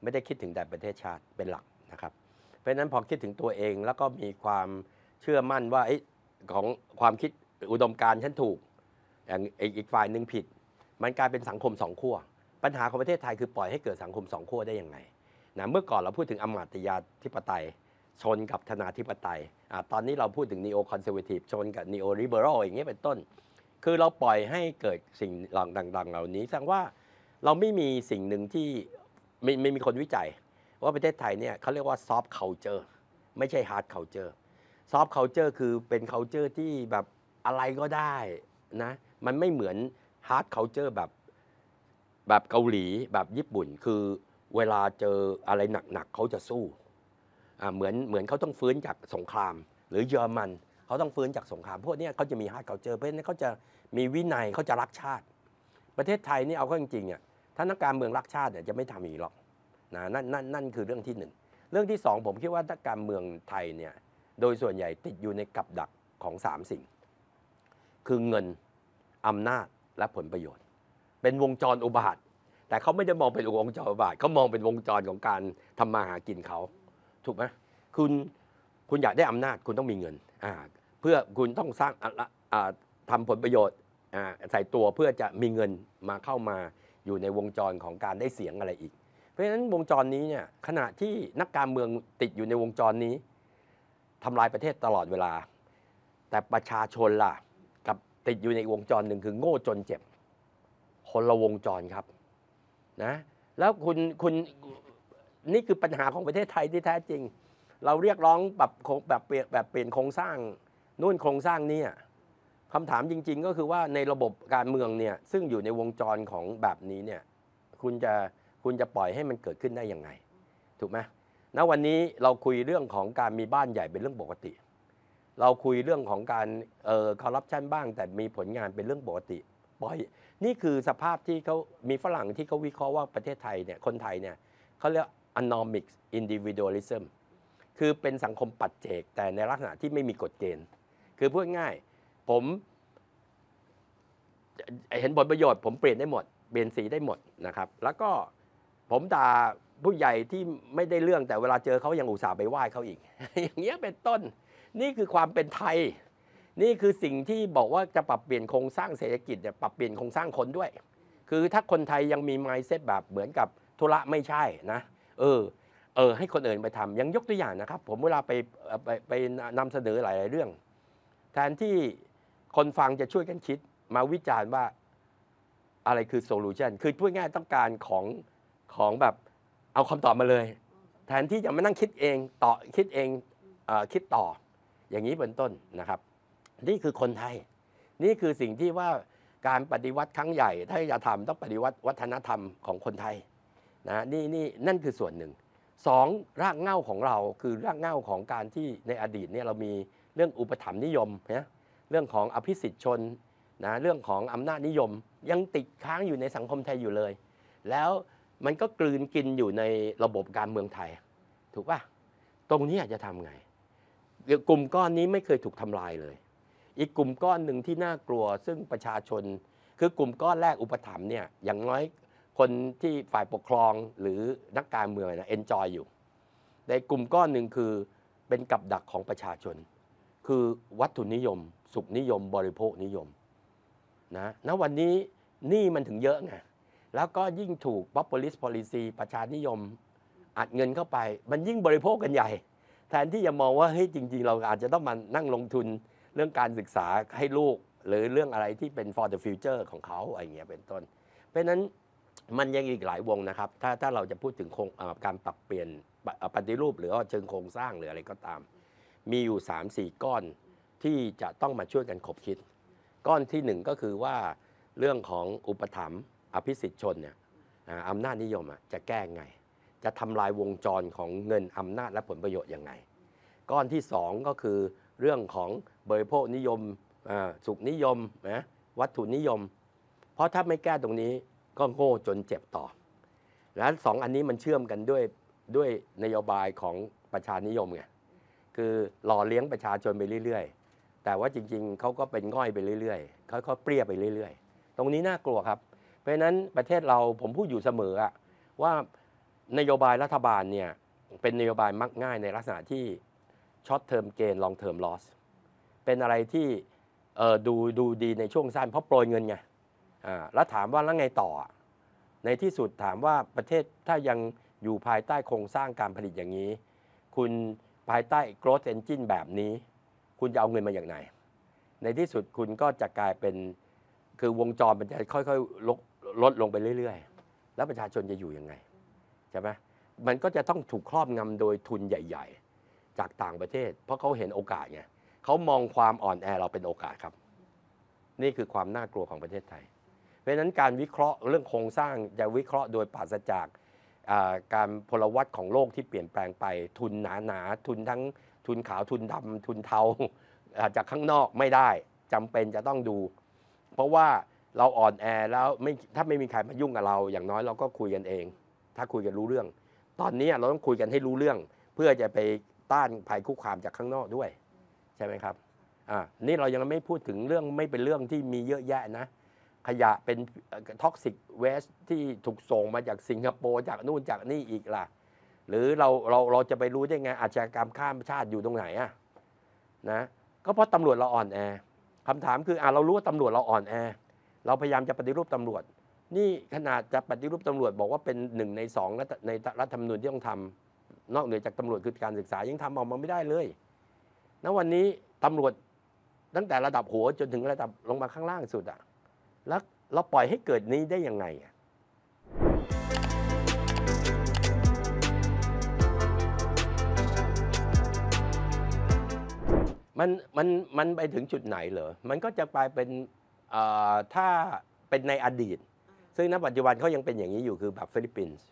ไม่ได้คิดถึงแต่ประเทศชาติเป็นหลักนะครับ เพราะฉะนั้นพอคิดถึงตัวเองแล้วก็มีความเชื่อมั่นว่าอของความคิดอุดมการฉันถูกอย่างอีกฝ่ายหนึ่งผิด มันกลายเป็นสังคมสองขั้วปัญหาของประเทศไทยคือปล่อยให้เกิดสังคมสองขั้วได้ยังไงนะเมื่อก่อนเราพูดถึงอมาตยาธิปไตยชนกับธนาธิปไตยอตอนนี้เราพูดถึงนีโอคอนเซอร์เวทีฟชนกับนีโอริเบอรัลอย่างเงี้ยเป็นต้น คือเราปล่อยให้เกิดสิ่งหลังดังๆเหล่านี้แสดงว่าเราไม่มีสิ่งหนึ่งที่ ไม่ไม่มีคนวิจัย ว่าประเทศไทยเนี่ยเขาเรียกว่าซอฟต์เคาน์เจอร์ไม่ใช่ฮาร์ดเคาน์เจอร์ซอฟต์เคาน์เจอร์คือเป็นเคาน์เจอร์ที่แบบอะไรก็ได้นะมันไม่เหมือนฮาร์ดเคาน์เจอร์แบบ แบบเกาหลีแบบญี่ปุ่นคือเวลาเจออะไรหนักๆเขาจะสู้เหมือนเหมือนเขาต้องฟื้นจากสงคราม หรือเยอรมันเขาต้องฟื้นจากสงครามพวกนี้เขาจะมีฮาร์ดเคาเจอร์เพราะนั้นเขาจะมีวินัยเขาจะรักชาติ ประเทศไทยนี่เอาเข้าจริงๆอ่ะถ้านักการเมืองรักชาติเนี่ยจะไม่ทำอย่างนี้หรอกนะนั่นนั่นนั่นคือเรื่องที่หนึ่งเรื่องที่สองผมคิดว่านักการเมืองไทยเนี่ยโดยส่วนใหญ่ติดอยู่ในกับดักของสามสิ่ง คือเงินอำนาจและผลประโยชน์ เป็นวงจรอุบาทแต่เขาไม่ได้มองเป็นวงจรอุบาทเขามองเป็นวงจรของการทำมาหากินเขาถูกไหมคุณคุณอยากได้อำนาจคุณต้องมีเงินเพื่อคุณต้องสร้างทำผลประโยชน์ใส่ตัวเพื่อจะมีเงินมาเข้ามาอยู่ในวงจรของการได้เสียงอะไรอีก เพราะฉะนั้นวงจรนี้เนี่ยขณะที่นักการเมืองติดอยู่ในวงจรนี้ ทำลายประเทศตลอดเวลา แต่ประชาชนล่ะกับติดอยู่ในวงจรหนึ่งคือโง่จนเจ็บ คนละวงจรครับนะแล้วคุณคุณนี่คือปัญหาของประเทศไทยที่แท้จริง เราเรียกร้องแบบแบบเปลี่ยนแบบเปลี่ยนโครงสร้างนู่นโครงสร้างนี่คำถามจริงๆ ก็คือว่าในระบบการเมืองเนี่ยซึ่งอยู่ในวงจรของแบบนี้เนี่ยคุณจะคุณจะปล่อยให้มันเกิดขึ้นได้ยังไง ถูกไหมณวันนี้เราคุยเรื่องของการมีบ้านใหญ่เป็นเรื่องปกติ เราคุยเรื่องของการเอ่อคอร์รัปชันบ้างแต่มีผลงานเป็นเรื่องปกติปล่อยนี่คือสภาพที่เขามีฝรั่งที่เขาวิเคราะห์ว่าประเทศไทยเนี่ยคนไทยเนี่ยเขาเรียก Anomic Individualism คือเป็นสังคมปัจเจกแต่ในลักษณะที่ไม่มีกฎเกณฑ์คือพูดง่าย ผมเห็นผลประโยชน์ ผมเปลี่ยนได้หมดเปลี่ยนสีได้หมดนะครับ แล้วก็ ผมด่าผู้ใหญ่ที่ไม่ได้เรื่องแต่เวลาเจอเขายังอุตส่าห์ไปไหว้เขาอีก อย่างเงี้ยเป็นต้นนี่คือความเป็นไทย นี่คือสิ่งที่บอกว่าจะปรับเปลี่ยนโครงสร้างเศรษฐกิจ จะปรับเปลี่ยนโครงสร้างคนด้วย คือถ้าคนไทยยังมีไมเซ็ตแบบเหมือนกับธุระไม่ใช่นะเออ เออ ให้คนอื่นไปทำยังยกตัวอย่างนะครับ ผมเวลาไปไปไปนำเสนอหลายๆ เรื่อง แทนที่คนฟังจะช่วยกันคิดมาวิจารณ์ว่าอะไรคือโซลูชันคือพูดง่ายต้องการของของแบบเอาคำตอบมาเลย แทนที่จะมานั่งคิดเองต่อคิดเองอคิดต่ออย่างนี้เป็นต้นนะครับ นี่คือคนไทย นี่คือสิ่งที่ว่าการปฏิวัติครั้งใหญ่ ถ้าจะทำต้องปฏิวัติวัฒนธรรมของคนไทยนะนี่นี่นั่นคือส่วนหนึ่งสองรากเหง้าของเราคือรากเหง้าของการที่ในอดีตเนี่ยเรามีเรื่องอุปถัมภ์นิยมนะเรื่องของอภิสิทธิชนนะเรื่องของอำนาจนิยมยังติดค้างอยู่ในสังคมไทยอยู่เลย แล้วมันก็กลืนกินอยู่ในระบบการเมืองไทย ถูกป่ะตรงนี้จะทำไง กลุ่มก้อนนี้ไม่เคยถูกทำลายเลย อีกกลุ่มก้อนหนึ่งที่น่ากลัวซึ่งประชาชน คือกลุ่มก้อนแรกอุปถัมภ์เนี่ยอย่างน้อยคนที่ฝ่ายปกครองหรือนักการเมืองนะเอนจอยอยู่ในกลุ่มก้อนหนึ่งคือเป็นกับดักของประชาชน คือวัตถุนิยม สุขนิยม บริโภคนิยมนะณวันนี้หนี้มันถึงเยอะไงแล้วก็ยิ่งถูกปปูลิสต์พอลิซีประชานิยมอัดเงินเข้าไป มันยิ่งบริโภคกันใหญ่ แทนที่จะมองว่าเฮ้ยจริงๆ เราอาจจะต้องมานั่งลงทุนเรื่องการศึกษาให้ลูกหรือเรื่องอะไรที่เป็น for the future ของเขาอะไรเงี้ยเป็นต้น เพราะนั้นมันยังอีกหลายวงนะครับ ถ้าถ้าเราจะพูดถึงโครงการปรับเปลี่ยนปฏิรูป หรือว่าเชิงโครงสร้าง หรืออะไรก็ตาม มีอยู่ 3 4 ก้อนที่จะต้องมาช่วยกันขบคิด ก้อนที่ 1 ก็คือว่าเรื่องของอุปถัมภ์อภิสิทธิชนเนี่ยอำนาจนิยมจะแก้ไง จะทำลายวงจรของเงินอำนาจและผลประโยชน์ยังไง ก้อนที่ 2 ก็คือเรื่องของบริโภคนิยมสุขนิยมนะวัตถุนิยม เพราะถ้าไม่แก้ตรงนี้ก็โง่จนเจ็บต่อ แล้วสองอันนี้มันเชื่อมกันด้วยด้วยนโยบายของประชานิยมไง คือหล่อเลี้ยงประชาชนไปเรื่อยๆ แต่ว่าจริงๆ เขาก็เป็นง่อยไปเรื่อยๆเขาเขาเปรี้ยไปเรื่อยๆ ตรงนี้น่ากลัวครับ เพราะฉะนั้นประเทศเราผมพูดอยู่เสมอว่านโยบายรัฐบาลเนี่ย เป็นนโยบายมักง่ายในลักษณะที่ช็อตเทอมเกณฑ์ลองเทอมลอส เป็นอะไรที่ดูดูดีในช่วงสั้นเพราะโปรยเงินไงแล้วถามว่าแล้วไงต่อ ในที่สุดถามว่าประเทศถ้ายังอยู่ภายใต้โครงสร้างการผลิตอย่างนี้ คุณภายใต้ growth engine แบบนี้ คุณจะเอาเงินมาอย่างไร ในที่สุดคุณก็จะกลายเป็นคือวงจรมันจะค่อยๆลดลดลงไปเรื่อยๆ แล้วประชาชนจะอยู่ยังไงใช่ไหมมันก็จะต้องถูกครอบงำโดยทุนใหญ่ ๆ จากต่างประเทศ เพราะเขาเห็นโอกาสไงเขามองความอ่อนแอเราเป็นโอกาสครับ นี่คือความน่ากลัวของประเทศไทยพราะฉะนั้นการวิเคราะห์เรื่องโครงสร้างจะวิเคราะห์โดยปราศจากการพลวัตของโลกที่เปลี่ยนแปลงไปทุนหนาหนาทุนทั้งทุนขาวทุนดำ ทุนเทาจากข้างนอกไม่ได้จำเป็นจะต้องดู เพราะว่าเราอ่อนแอแล้วไม่ถ้าไม่มีใครมายุ่งกับเราอย่างน้อยเราก็คุยกันเอง ถ้าคุยกันรู้เรื่อง ตอนนี้เราต้องคุยกันให้รู้เรื่อง เพื่อจะไปต้านภัยคุกคามจากข้างนอกด้วยใช่ไหมครับอ่านี่เรายังไม่พูดถึงเรื่องไม่เป็นเรื่องที่มีเยอะแยะนะขยะเป็นท็อกซิกเวสที่ถูกส่งมาจากสิงคโปร์ จากนู่นจากนี่อีกล่ะ หรือเราเราเราจะไปรู้ได้ไงอาชญากรรมข้ามชาติอยู่ตรงไหนอะนะก็เพราะตำรวจเราอ่อนแอคำถามคืออ่ะเรารู้ว่าตำรวจเราอ่อนแอเราพยายามจะปฏิรูปตำรวจ นี่ขนาดจะปฏิรูปตำรวจบอกว่าเป็นหนึ่งในสองในรัฐธรรมนูญที่ต้องทำนอกเหนือจากตำรวจคือการศึกษายังทำออกมาไม่ได้เลยณวันนี้ตำรวจตั้งแต่ระดับหัวจนถึงระดับลงมาข้างล่างสุดอ่ะแล้วเราปล่อยให้เกิดนี้ได้ยังไง มันมันมันไปถึงจุดไหนเหรอ มันก็จะกลายเป็นถ้าเป็นในอดีต ซึ่งณปัจจุบันเขายังเป็นอย่างนี้อยู่คือแบบฟิลิปปินส์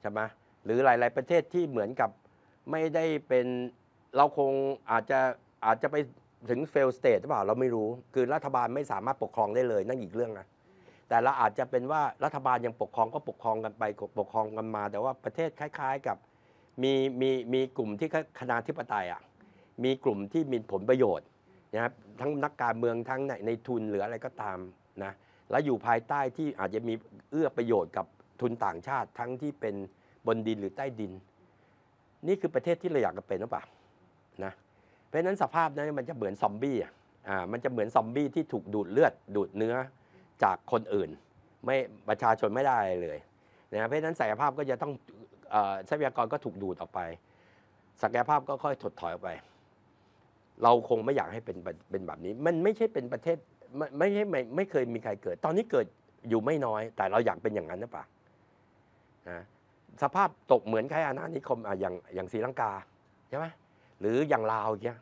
ใช่ไหม หรือหลายๆประเทศที่เหมือนกับไม่ได้เป็น เราคงอาจจะอาจจะไปถึงเฟลสเตทหรือเปล่าเราไม่รู้คือรัฐบาลไม่สามารถปกครองได้เลยนั่นอีกเรื่องนะแต่เราอาจจะเป็นว่ารัฐบาลยังปกครองก็ปกครองกันไปปกครองกันมาแต่ว่าประเทศคล้ายๆ กับ มีมีมีกลุ่มที่คณะธิปไตยอ่ะมีกลุ่มที่มีผลประโยชน์นะครับทั้งนักการเมืองทั้งในในทุนหรืออะไรก็ตามนะและอยู่ภายใต้ที่อาจจะมีเอื้อประโยชน์กับทุนต่างชาติ ทั้งที่เป็นบนดินหรือใต้ดิน นี่คือประเทศที่เราอยากจะเป็นหรือเปล่านะเพราะนั้นสภาพนั้นมันจะเหมือนซอมบี้อ่ามันจะเหมือนซอมบี้ที่ถูกดูดเลือดดูดเนื้อจากคนอื่น ไม่ประชาชนไม่ได้เลยนะเพราะนั้นศักยภาพก็จะต้องทรัพยากรก็ถูกดูดออกไปศักยภาพก็ค่อยถดถอยออกไป เราคงไม่อยากให้เป็นเป็นแบบนี้ มันไม่ใช่เป็นประเทศไม่ใช่ไม่ไม่เคยมีใครเกิด ตอนนี้เกิดอยู่ไม่น้อยแต่เราอยากเป็นอย่างนั้นหรือเปล่านะสภาพตกเหมือนคล้ายอาณานิคมอย่างอย่างศรีลังกาใช่ไหมหรืออย่างลาวเนี้ย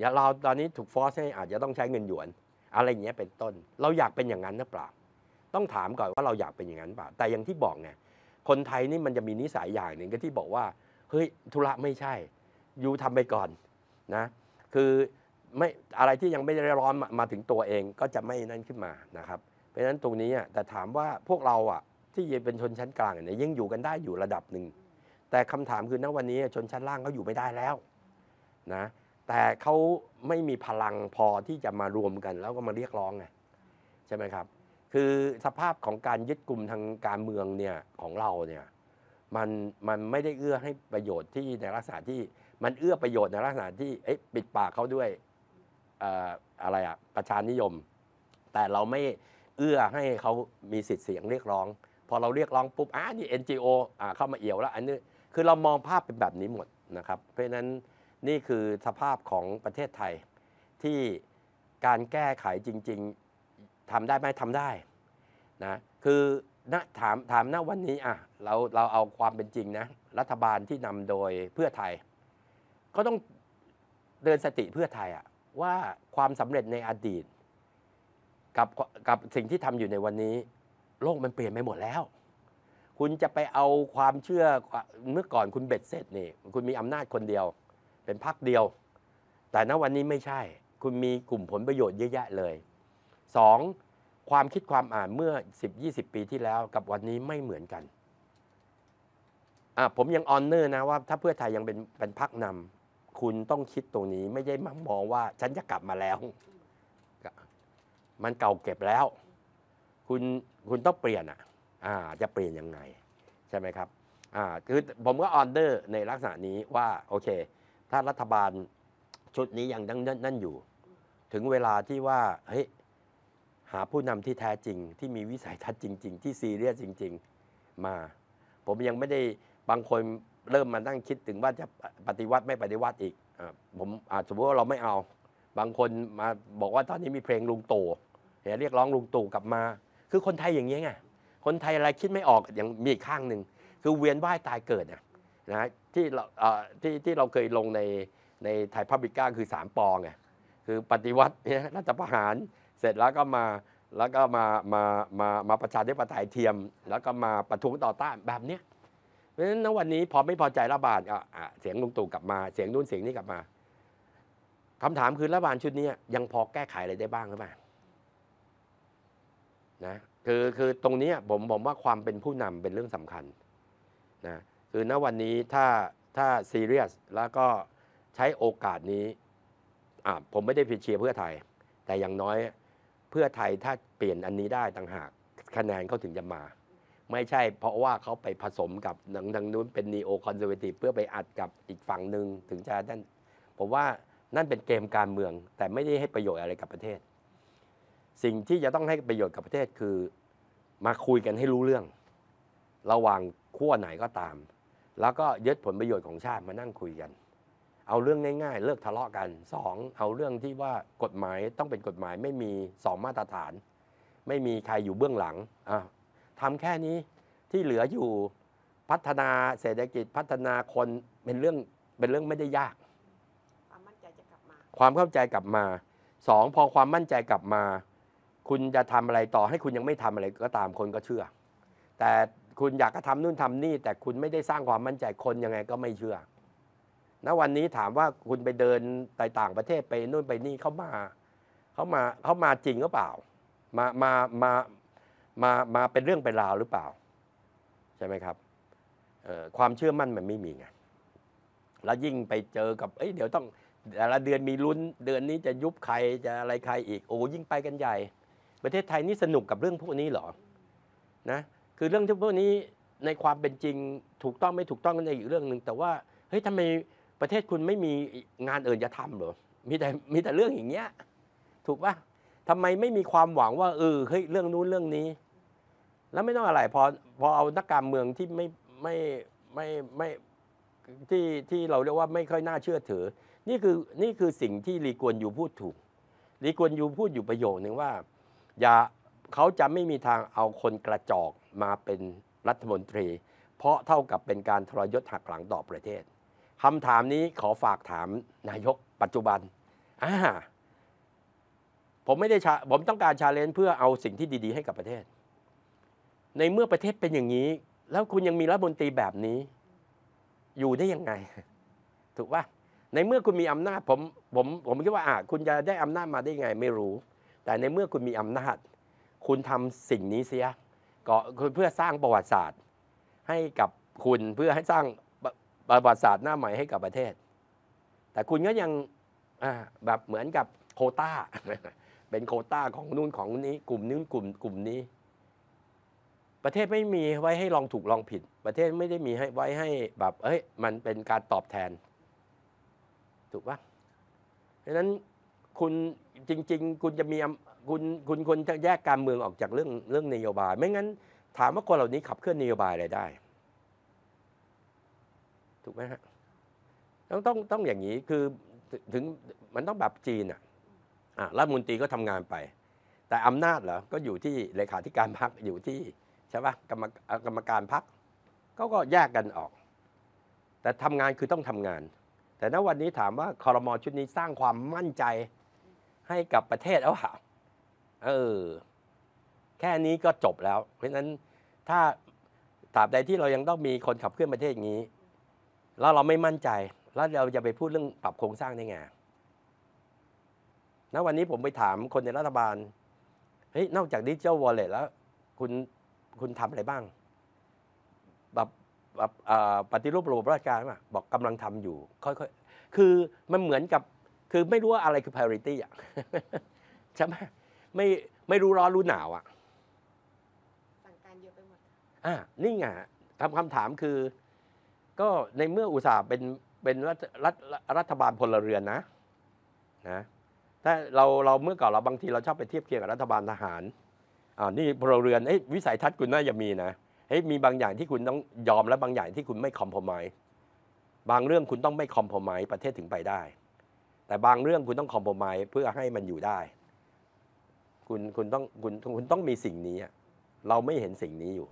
อย่าลาวตอนนี้ถูกฟอสให้อาจจะต้องใช้เงินหยวน อะไรเงี้ยเป็นต้น เราอยากเป็นอย่างนั้นหรือเปล่า ต้องถามก่อนว่าเราอยากเป็นอย่างนั้นเปล่าแต่อย่างที่บอกไงคนไทยนี่มันจะมีนิสัยอย่างหนึ่งก็ที่บอกว่าเฮ้ยธุระไม่ใช่ อยู่ทำไปก่อนนะคือไม่อะไรที่ยังไม่ได้ร้อนมาถึงตัวเองก็จะไม่นั่นขึ้นมานะครับเพราะฉะนั้นตรงนี้แต่ถามว่าพวกเราอ่ะที่เป็นชนชั้นกลางเนี่ยยังอยู่กันได้อยู่ระดับหนึ่งแต่คำถามคือณวันนี้ชนชั้นล่างเขาอยู่ไม่ได้แล้วนะแต่เขาไม่มีพลังพอที่จะมารวมกันแล้วก็มาเรียกร้องไงใช่ไหมครับ คือสภาพของการยึดกลุ่มทางการเมืองเนี่ยของเราเนี่ยมันมันไม่ได้เอื้อให้ประโยชน์ที่ในลักษณะที่มันเอื้อประโยชน์ในลักษณะที่เอ๊ะปิดปากเขาด้วยอะไรอะประชานิยม แต่เราไม่เอื้อให้เขามีสิทธิ์เสียงเรียกร้อง พอเราเรียกร้องปุ๊บอ่ะนี่ NGO อ่าเข้ามาเอี่ยวแล้วอันนี้คือเรามองภาพเป็นแบบนี้หมดนะครับเพราะฉะนั้นนี่คือสภาพของประเทศไทยที่การแก้ไขจริงๆทำได้ไหมทำได้นะคือะถามถามณวันนี้อ่ะเราเราเอาความเป็นจริงนะรัฐบาลที่นำโดยเพื่อไทย ก็ต้องเดินสติเพื่อไทยอ่ะว่าความสำเร็จในอดีตกับกับสิ่งที่ทำอยู่ในวันนี้ โลกมันเปลี่ยนไปหมดแล้ว คุณจะไปเอาความเชื่อเมื่อก่อนคุณเบ็ดเสร็จนี่คุณมีอำนาจคนเดียวเป็นพักเดียว แต่ณวันนี้ไม่ใช่ คุณมีกลุ่มผลประโยชน์เยอะแยะเลย 2. ความคิดความอ่านเมื่อ 10-20 ปีที่แล้วกับวันนี้ไม่เหมือนกัน อ่าผมยังออนเนอร์นะว่า ถ้าเพื่อไทยยังเป็นเป็นพักนำ คุณต้องคิดตรงนี้ไม่ได้มามองว่าฉันจะกลับมาแล้ว มันเก่าเก็บแล้ว คุณ คุณต้องเปลี่ยนอ่ะอ่าจะเปลี่ยนยังไง ใช่ไหมครับ อ่า คือผมก็ออนเนอร์ในลักษณะนี้ว่าโอเคถ้ารัฐบาลชุดนี้ยังนั่นอยู่ ถึงเวลาที่ว่าเฮ้ยหาผู้นำที่แท้จริง ที่มีวิสัยทัศน์จริง ๆ ที่ซีเรียสจริง ๆมา ผมยังไม่ได้บางคนเริ่มมานั่งคิดถึงว่าจะปฏิวัติไม่ปฏิวัติอีกผมอาจสมมติว่าเราไม่เอา บางคนมาบอกว่าตอนนี้มีเพลงลุงตู่เรียกร้องลุงตู่กลับมา คือคนไทยอย่างนี้ไงคนไทยอะไรคิดไม่ออกอย่างมีอีกข้างหนึ่งคือเวียนว่ายตายเกิดอ่ะนะที่เราที่ที่เราเคยลงในในไทยพับบิก้าคือ3ปอไงคือปฏิวัติเนี่ยรัฐประหารเสร็จแล้วก็มาแล้วก็มามามามาประชาธิปไตยเทียม แล้วก็มาประท้วงต่อต้านแบบเนี้ยเพราะฉะนั้นวันนี้พอไม่พอใจรัฐบาลก็เสียงลุงตู่กลับมาเสียงนู่นเสียงนี้กลับมาคำถามคือรัฐบาลชุดนี้ ยังพอแก้ไขอะไรได้บ้างหรือเปล่านะคือคือตรงนี้ผมผมว่าความเป็นผู้นำเป็นเรื่องสำคัญ นะคือณวันนี้ถ้าถ้าซีเรียสแล้วก็ใช้โอกาสนี้ ผมไม่ได้เพียเชียร์เพื่อไทย แต่อย่างน้อยเพื่อไทยถ้าเปลี่ยนอันนี้ได้ต่างหาก คะแนนเขาถึงจะมา ไม่ใช่เพราะว่าเขาไปผสมกับหนังทางนู้นเป็นนีโอคอนเซอร์เวทีฟเพื่อไปอัดกับอีกฝั่งหนึ่งถึงจะนั่น ผมว่านั่นเป็นเกมการเมือง แต่ไม่ได้ให้ประโยชน์อะไรกับประเทศ สิ่งที่จะต้องให้ประโยชน์กับประเทศ คือมาคุยกันให้รู้เรื่อง ระหว่างขั้วไหนก็ตามแล้วก็ยึดผลประโยชน์ของชาติมานั่งคุยกัน เอาเรื่องง่ายๆ เลิกทะเลาะกัน สอง เอาเรื่องที่ว่ากฎหมายต้องเป็นกฎหมาย ไม่มีสองมาตรฐาน ไม่มีใครอยู่เบื้องหลัง อ่าทำแค่นี้ที่เหลืออยู่พัฒนาเศรษฐกิจพัฒนาคนเป็นเรื่องเป็นเรื่องไม่ได้ยากความมั่นใจจะกลับมาความเข้าใจกลับมาสองพอความมั่นใจกลับมา คุณจะทำอะไรต่อให้คุณยังไม่ทำอะไรก็ตามคนก็เชื่อ แต่คุณอยากกระทำนู่นทำนี่แต่คุณไม่ได้สร้างความมั่นใจคนยังไง ก็ไม่เชื่อ ณ วันนี้ถามว่าคุณไปเดินไปต่างประเทศไปนู่นไปนี่เขามาเขามาเขามาจริงหรือเปล่ามามามามามาเป็นเรื่องเป็นราวหรือเปล่า ใช่ไหมครับความเชื่อมั่นมันไม่มีไงแล้วยิ่งไปเจอกับเอ้ยเดี๋ยวต้องแต่ละเดือนมีลุ้นเดือนนี้จะยุบใครจะอะไรใครอีกโอ้ยิ่งไปกันใหญ่ประเทศไทยนี่สนุกกับเรื่องพวกนี้เหรอนะคือเรื่องที่พวกนี้ในความเป็นจริงถูกต้องไม่ถูกต้องกั่นอยอีกเรื่องหนึ่ง แต่ว่าเฮ้ยทำไมประเทศคุณไม่มีงานอื่นจะทำเหรอมีแต่มีแต่เรื่องอย่างเงี้ยถูกปะทำไมไม่มีความหวังว่าเออเฮ้ยเรื่องนู้นเรื่องนี้ แล้วไม่ต้องอะไรพอพอเอานักการเมืองที่ไม่ไม่ไม่ไม่ที่ที่เราเรียกว่าไม่ค่อยน่าเชื่อถือ นี่คือนี่คือสิ่งที่ลีกวนอยู่พูดถูกลีกวนอยู่พูดอยู่ประโยคนึงว่า อย่าเขาจะไม่มีทางเอาคนกระจอกมาเป็นรัฐมนตรี เพราะเท่ากับเป็นการทรยศหักหลังต่อประเทศ คำถามนี้ขอฝากถามนายกปัจจุบันอ่าผมไม่ได้ผมต้องการชาเลนจ์เพื่อเอาสิ่งที่ดี ๆ ให้กับประเทศ ในเมื่อประเทศเป็นอย่างนี้ แล้วคุณยังมีรัฐมนตรีแบบนี้ อยู่ได้ยังไง ถูกปะในเมื่อคุณมีอำนาจผมผมผมคิดว่าอ่า คุณจะได้อำนาจมาได้ยังไง ไม่รู้ แต่ในเมื่อคุณมีอำนาจคุณทำสิ่งนี้เสียก็คเพื่อสร้างประวัติศาสตร์ ให้กับคุณเพื่อให้สร้างประวัติศาสตร์หน้าใหม่ให้กับประเทศ แต่คุณก็ยังแบบเหมือนกับโคต้า เป็นโคต้าของนู่นของนี้กลุ่มนู้นกลุ่มกลุ่มนี้ ประเทศไม่มีไว้ให้ลองถูกลองผิด ประเทศไม่ได้มีให้ไว้ให้แบบเอ้ยมันเป็นการตอบแทน ถูกปะเพราะฉะนั้นคุณจริง ๆ คุณจะมีอคุณคุณควรจะแยกการเมืองออกจากเรื่องเรื่องนโยบาย ไม่งั้น ถามว่าคนเหล่านี้ขับเคลื่อนนโยบายอะไรได้ถูกไหมฮะต้องต้องต้องอย่างนี้คือถึงมันต้องแบบจีนอ่ะรัฐมนตรีก็ทำงานไป แต่อำนาจเหรอก็อยู่ที่เลขาธิการพรรคอยู่ที่ใช่ปะกรรมกรรมการพรรคก็ก็แยกกันออก แต่ทำงานคือต้องทำงาน แต่ณวันนี้ถามว่าคอรมอชุดนี้สร้างความมั่นใจให้กับประเทศเอาวเปล่าเออ แค่นี้ก็จบแล้ว เพราะฉะนั้นถ้าตราบใดที่เรายังต้องมีคนขับเคลื่อนประเทศอย่างนี้ แล้วเราไม่มั่นใจแล้วเราจะไปพูดเรื่องปรับโครงสร้างได้ไงนะวันนี้ผมไปถามคนในรัฐบาลเฮ้ยนอกจากดิจิทัลวอลเล็ตแล้วคุณคุณทำอะไรบ้าง แบบแบบปฏิรูประบบราชการ่ะ บอกกำลังทำอยู่ ค่อย ๆ คือมันเหมือนกับ คือไม่รู้ว่าอะไรคือ priority อ่ะใช่ไหมไม่ไม่รู้ร้อนรู้หนาวอ่ะสั่งการเยอะไปหมด อ่ะนี่ไงคำคำถามคือ ก็ในเมื่ออุตสาห์เป็นเป็นรัฐรัฐรัฐบาลพลเรือนนะนะ ถ้าเราเราเมื่อก่อนเราบางทีเราชอบไปเทียบเคียงกับรัฐบาลทหารอ่านี่พลเรือนเอ้วิสัยทัศน์คุณน่าจะมีนะ เฮ้ย มีบางอย่างที่คุณต้องยอมและบางอย่างที่คุณไม่คอมพอมไมบางเรื่องคุณต้องไม่คอมพอมไมประเทศถึงไปได้ แต่บางเรื่องคุณต้องคอมพอมไมเพื่อให้มันอยู่ได้คุณ คุณต้องคุณคุณต้องมีสิ่งนี้ เราไม่เห็นสิ่งนี้อยู่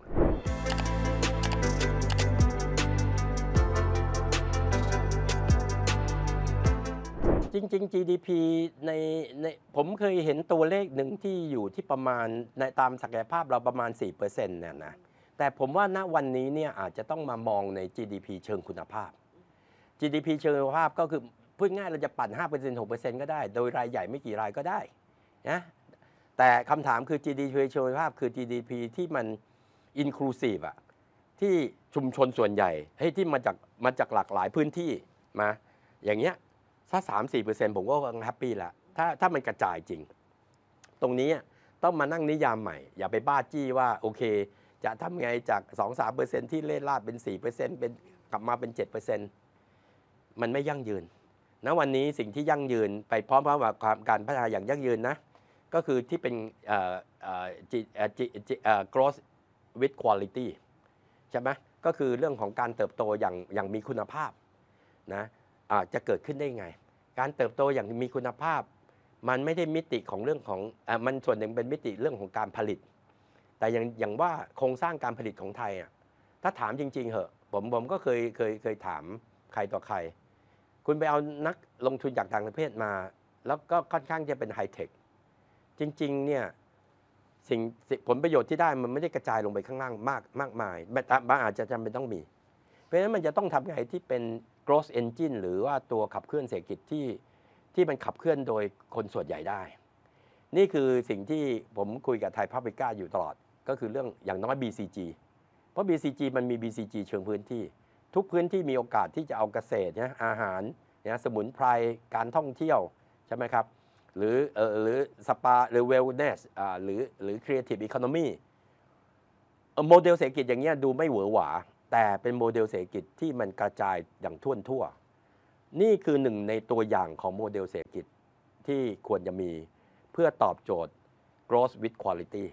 จริงๆ GDP ใน ใน ผมเคยเห็นตัวเลขหนึ่งที่อยู่ที่ประมาณ ในตามศักยภาพเราประมาณ4%เนี่ยนะ แต่ผมว่าณวันนี้เนี่ยอาจจะต้องมามองใน GDP เชิงคุณภาพ GDP เชิงคุณภาพก็คือ พูดง่ายเราจะปั่น 5% 6%ก็ได้ โดยรายใหญ่ไม่กี่รายก็ได้ นะแต่คำถามคือ GDP ชีวภาพคือ GDP ที่มัน inclusive อะที่ชุมชนส่วนใหญ่ให้ที่มาจากมาจากหลากหลายพื้นที่มา อย่างเงี้ยถ้าสามสี่เปอร์เซ็นต์ผมก็แฮปปี้ละถ้าถ้ามันกระจายจริง ตรงนี้ต้องมานั่งนิยามใหม่ อย่าไปบ้าจี้ว่า โอเค จะทำไงจากสองสามเปอร์เซ็นที่เล่ลาดเป็นสี่เปอร์เซ็นเป็น กลับมาเป็นเจ็ดเปอร์เซ็นมันไม่ยั่งยืนณวันนี้สิ่งที่ยั่งยืน ไปพร้อมๆกับการพัฒนาอย่างยั่งยืนนะก็คือที่เป็น growth with quality ใช่ไหมก็คือเรื่องของการเติบโตอย่างอย่างมีคุณภาพนะะจะเกิดขึ้นได้ไงการเติบโตอย่างมีคุณภาพ มันไม่ได้มิติของเรื่องของอมันส่วนหนึ่งเป็นมิติเรื่องของการผลิต แต่อย่างอย่างว่าโครงสร้างการผลิตของไทยอ่ะถ้าถามจริงๆเหอะผมผมก็เคยเคยเคยถามใครต่อใคร คุณไปเอานักลงทุนจากต่างประเทศมา แล้วก็ค่อนข้างจะเป็นไฮเทคจริงๆเนี่ยสิ่งผลประโยชน์ที่ได้มันไม่ได้กระจายลงไปข้างล่างมากมากมายบางอาจจะจำเป็นต้องมี เพราะฉะนั้นมันจะต้องทำไงที่เป็น c r o s s engine หรือว่าตัวขับเคลื่อนเศรษฐกิจที่ที่มันขับเคลื่อนโดยคนส่วนใหญ่ได้ นี่คือสิ่งที่ผมคุยกับไทยพับิก้าอยู่ตลอด ก็คือเรื่องอย่างน้อย BCG เพราะ BCG มันมี BCG เชิงพื้นที่ทุกพื้นที่มีโอกาสที่จะเอาเกษตรนะอาหารนะสมุนไพรการท่องเที่ยวใช่ไหมครับหรือหรือสปาหรือเวลเนสหรือหรือครีเอทีฟอีโคโนมีโมเดลเศรษฐกิจอย่างเงี้ยดูไม่หวือหวา แต่เป็นโมเดลเศรษฐกิจที่มันกระจายอย่างทั่วทั่ว นี่คือหนึ่งในตัวอย่างของโมเดลเศรษฐกิจที่ควรจะมีเพื่อตอบโจทย์ growth with quality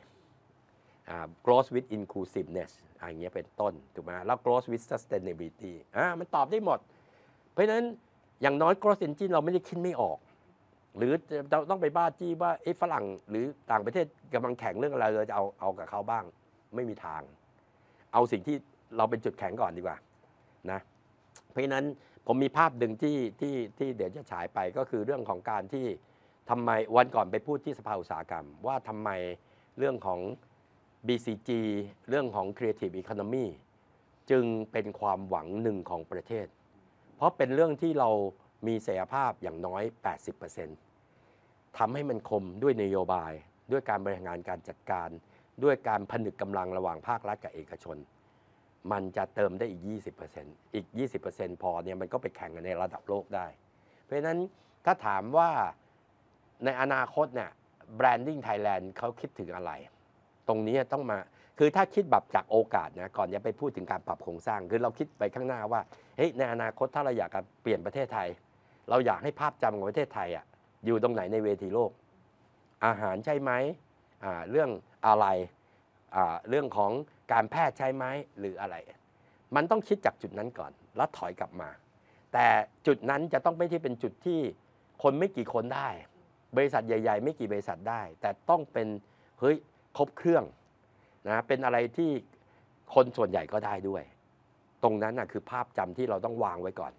growth with inclusiveness อย่างเงี้ยเป็นต้นถูกไหมแล้ว growth with sustainability อ่มันตอบได้หมด เพราะฉะนั้นอย่างน้อย growth engine เราไม่ได้คิดไม่ออกหรือจะต้องไปบ้าจี้ว่าไอ้ฝรั่งหรือต่างประเทศกำลังแข่งเรื่องอะไรเราจะเอาเอากับเขาบ้างไม่มีทาง เอาสิ่งที่เราเป็นจุดแข็งก่อนดีกว่านะเพราะนั้นผมมีภาพดึงที่ที่ที่เดี๋ยวจะฉายไปก็คือเรื่องของการที่ทำไมวันก่อนไปพูดที่สภาอุตสาหกรรม ว่าทำไมเรื่องของ BCG เรื่องของ Creative Economy จึงเป็นความหวังหนึ่งของประเทศ เพราะเป็นเรื่องที่เรามีเสียภาพอย่างน้อย 80%ทำให้มันคมด้วยนโยบายด้วยการบริหารงานการจัดการ ด้วยการผนึกกำลังระหว่างภาครัฐกับเอกชน มันจะเติมได้อีก 20%อีก 20%พอเนี่ยมันก็ไปแข่งกันในระดับโลกได้ เพราะฉะนั้นถ้าถามว่าในอนาคตเนี่ยแบรนดิ้งไทยแลนด์เขาคิดถึงอะไร ตรงนี้ต้องมาคือถ้าคิดแบบจากโอกาสนะก่อนจะไปพูดถึงการปรับโครงสร้างคือเราคิดไปข้างหน้าว่าเฮ้ยในอนาคตถ้าเราอยากเปลี่ยนประเทศไทย เราอยากให้ภาพจำของประเทศไทยอะ่ะอยู่ตรงไหนในเวทีโลก อาหารใช่ไหมเรื่องอะไรเรื่องของการแพทย์ใช่ไหมหรืออะไร มันต้องคิดจากจุดนั้นก่อน แล้วถอยกลับมา แต่จุดนั้นจะต้องไม่ที่เป็นจุดที่คนไม่กี่คนได้บริษัทใหญ่ ๆ ไม่กี่บริษัทได้ แต่ต้องเป็นเฮ้ยครบเครื่องนะเป็นอะไรที่คนส่วนใหญ่ก็ได้ด้วย ตรงนั้นนะคือภาพจำที่เราต้องวางไว้ก่อน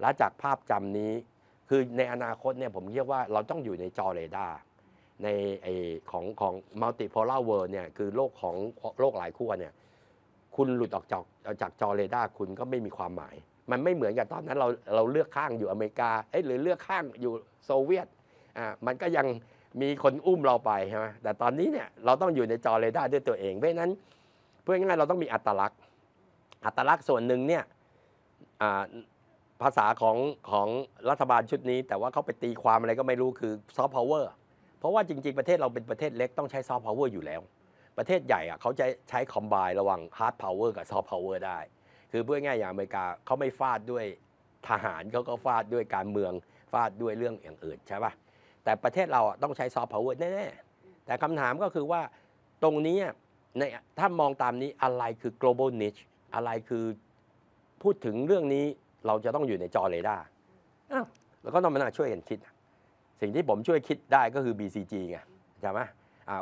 และจากภาพจำนี้คือในอนาคตเนี่ยผมเรียกว่าเราต้องอยู่ในจอเรดาร์ในไอของของมัลติโพลาร์เวิร์เนี่ยคือโลกของโลกหลายขั้วเนี่ยคุณหลุดออกจากจากจอเรดาร์คุณก็ไม่มีความหมาย มันไม่เหมือนกับตอนนั้นเราเราเลือกข้างอยู่อเมริกาเอ้หรือเลือกข้างอยู่โซเวียตอ่ามันก็ยังมีคนอุ้มเราไปใช่ไหมแต่ตอนนี้เนี่ยเราต้องอยู่ในจอเรดาร์ด้วยตัวเองเพราะนั้นเพื่อง่ายเราต้องมีอัตลักษณ์อัตลักษณ์ส่วนหนึ่งเนี่ยอ่าภาษาของของรัฐบาลชุดนี้แต่ว่าเขาไปตีความอะไรก็ไม่รู้คือซอฟต์พาวเวอร์เพราะว่าจริงๆประเทศเราเป็นประเทศเล็กต้องใช้ซอฟต์พาวเวอร์อยู่แล้ว ประเทศใหญ่อะเขาจะใช้คอมไบระหว่างฮาร์ดพาวเวอร์กับซอฟต์พาวเวอร์ได้ คือเพื่อง่ายอย่างอเมริกาเขาไม่ฟาดด้วยทหารเขาก็ฟาดด้วยการเมืองฟาดด้วยเรื่องอย่างอื่นใช่ป่ะแต่ประเทศเราต้องใช้ซอฟต์พาวเวอร์แน่ๆแต่คำถามก็คือว่าตรงนี้ในถ้ามองตามนี้อะไรคือ global niche อะไรคือพูดถึงเรื่องนี้เราจะต้องอยู่ในจอเรดาร์แล้วก็ต้องมานั่งช่วยกันคิดสิ่งที่ผมช่วยคิดได้ก็คือ BCG ไงใช่ไหม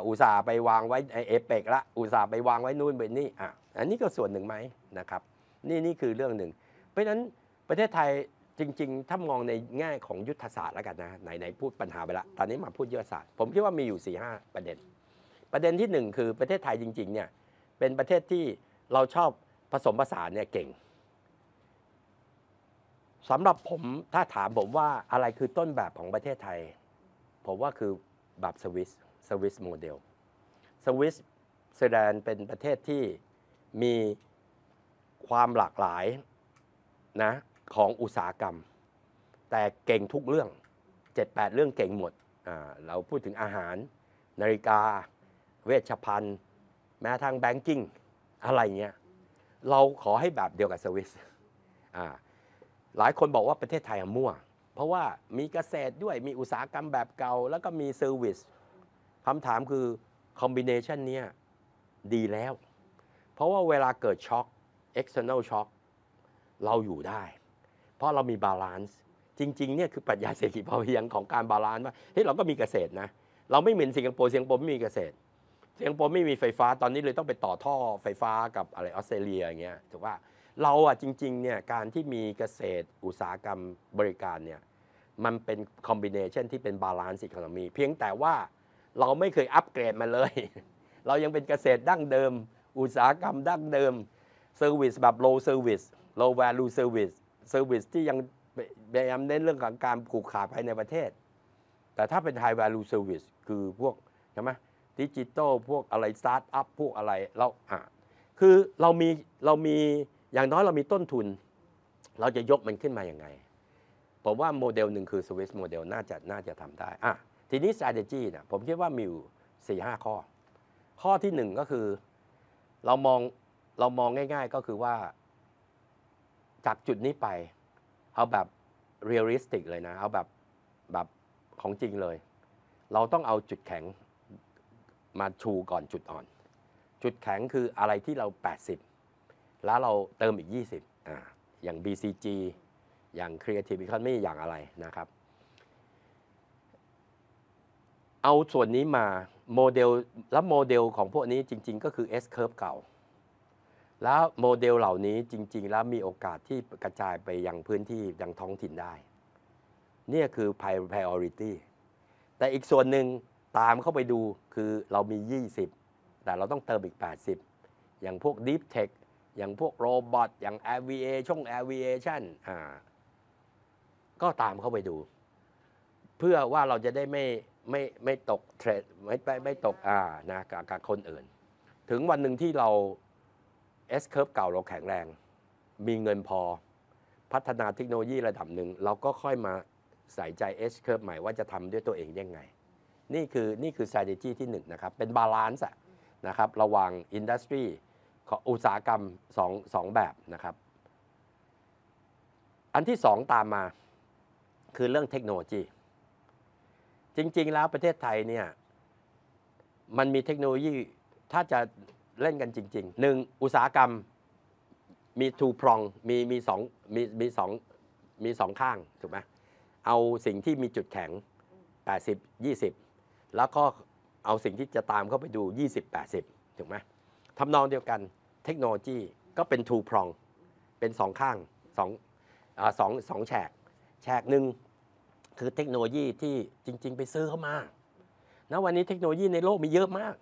อุตสาห์ไปวางไว้เอเปกละอุตสาห์ไปวางไว้นู่นไปนี่อ่ะอันนี้ก็ส่วนหนึ่งไหมนะครับนี่นี่คือเรื่องหนึ่ง เพราะฉะนั้นประเทศไทยจริงๆถ้ามองในแง่ของยุทธศาสตร์แล้วกันนะ ไหนๆพูดปัญหาไปละตอนนี้มาพูดยุทธศาสตร์ผมคิดว่ามีอยู่4ีหประเด็น ประเด็นที่ 1 คือประเทศไทยจริง ๆเนี่ยเป็นประเทศที่เราชอบผสมผสานเนี่ยเก่งสำหรับผมถ้าถามผมว่าอะไรคือต้นแบบของประเทศไทย ผมว่าคือแบบสวิสสวิสโมเดลสวิสสแดนเป็นประเทศที่มีความหลากหลายนะของอุตสาหกรรม แต่เก่งทุกเรื่อง 7-8 เรื่องเก่งหมด เราพูดถึงอาหาร นาฬิกาเวชภัณฑ์แม้ทางแบงกิ้งอะไรเงี้ย เราขอให้แบบเดียวกับสวิสอ่าหลายคนบอกว่าประเทศไทยมั่ว เพราะว่ามีเกษตรด้วยมีอุตสาหกรรมแบบเก่า แล้วก็มีเซอร์วิสคำถามคือคอมบิเนชันเนี้ยดีแล้ว เพราะว่าเวลาเกิดช็อค external ลช็อค เราอยู่ได้ เพราะเรามีบาลานซ์จริงๆเนี่ยคือปรัชญาเศรษฐกิจพอเพียงของการบาลานซ์ว่าเฮ้ยเราก็มีเกษตรนะ เราไม่เหมือนสิงคโปร์สิงคโปร์ไม่มีเกษตรสิงคโปร์ไม่มีไฟฟ้าตอนนี้เลยต้องไปต่อท่อไฟฟ้ากับอะไรออสเตรเลียอย่างเงี้ยถูกป่ะเราอะจริงๆเนี่ยการที่มีเกษตรอุตสาหกรรมบริการเนี่ยมันเป็นคอมบิเนชันที่เป็นบาลานซ์อีโคโนมี เพียงแต่ว่าเราไม่เคยอัปเกรดมาเลย เรายังเป็นเกษตรดั้งเดิม อุตสาหกรรมดั้งเดิมเซอร์วิสแบบโล w service l o แวลูเซอร์วิสเซอร์วิสที่ยังพยายามเน้นเรื่องของการผูกขาดภายในประเทศ แต่ถ้าเป็นไฮแวลูเซอร์วิสคือพวกใช่ไหมดิจิตอลพวกอะไรสตาร์ทอัพพวกอะไรเราอ่ะคือเรามีเรามีอย่างน้อยเรามีต้นทุน เราจะยกมันขึ้นมาอย่างไง ผมว่าโมเดลหนึ่งคือสวิสโมเดลน่าจะน่าจะทำได้อะทีนี้ strategy นะผมคิดว่ามีอยู่สี่ห้าข้อ ข้อที่หนึ่งก็คือเรามองเรามองง่ายๆก็คือว่า จากจุดนี้ไปเอาแบบเรียลลิสติกเลยนะเอาแบบแบบของจริงเลย เราต้องเอาจุดแข็งมาชูก่อนจุดอ่อน จุดแข็งคืออะไรที่เรา 80แล้วเราเติมอีก20อ่าอย่าง BCG อย่าง Creative Economy อย่างอะไรนะครับ เอาส่วนนี้มา โมเดล แล้วโมเดลของพวกนี้จริง ๆ ก็คือ S curve เก่า แล้วโมเดลเหล่านี้จริง ๆ แล้วมีโอกาสที่กระจายไปยังพื้นที่ยังท้องถิ่นได้ เนี่ยคือ priority แต่อีกส่วนหนึ่งตามเข้าไปดูคือเรามี 20 แต่เราต้องเติมอีก 80 อย่างพวก Deep Tech อย่างพวกโรบอทอย่างแอร์วีเอช่องแอร์วีเอ่นก็ตามเข้าไปดู เพื่อว่าเราจะได้ไม่ไม่ไม่ตกเทรดไม่ไม่ไม่ตกอ่านะกับกับคนอื่น ถึงวันหนึ่งที่เรา S curve เก่าเราแข็งแรง มีเงินพอ พัฒนาเทคโนโลยีระดับหนึ่งเราก็ค่อยมาใส่ใจ S curve ใหม่ว่าจะทำด้วยตัวเองยังไง นี่คือนี่คือ strategy ที่หนึ่งนะครับ เป็นบาลานซ์นะครับระหว่าง industry ออุตสาหกรรมสองสองแบบนะครับ อันที่สองตามมาคือเรื่องเทคโนโลยี จริงๆแล้วประเทศไทยเนี่ยมันมีเทคโนโลยีถ้าจะเล่นกันจริงๆหนึ่งอุตสาหกรรมมีทูพรองมีมีสองมีมีสองมีสองข้างถูกไหมเอาสิ่งที่มีจุดแข็ง 80 20 แล้วก็เอาสิ่งที่จะตามเข้าไปดู 20 80ถูกไหมทำนองเดียวกันเทคโนโลยีก็เป็นทูพรองเป็นสองข้างสองสองสองแฉก แฉกหนึ่งคือเทคโนโลยีที่จริง ๆ ไปซื้อเข้ามา ณ วันนี้เทคโนโลยีในโลกมีเยอะมาก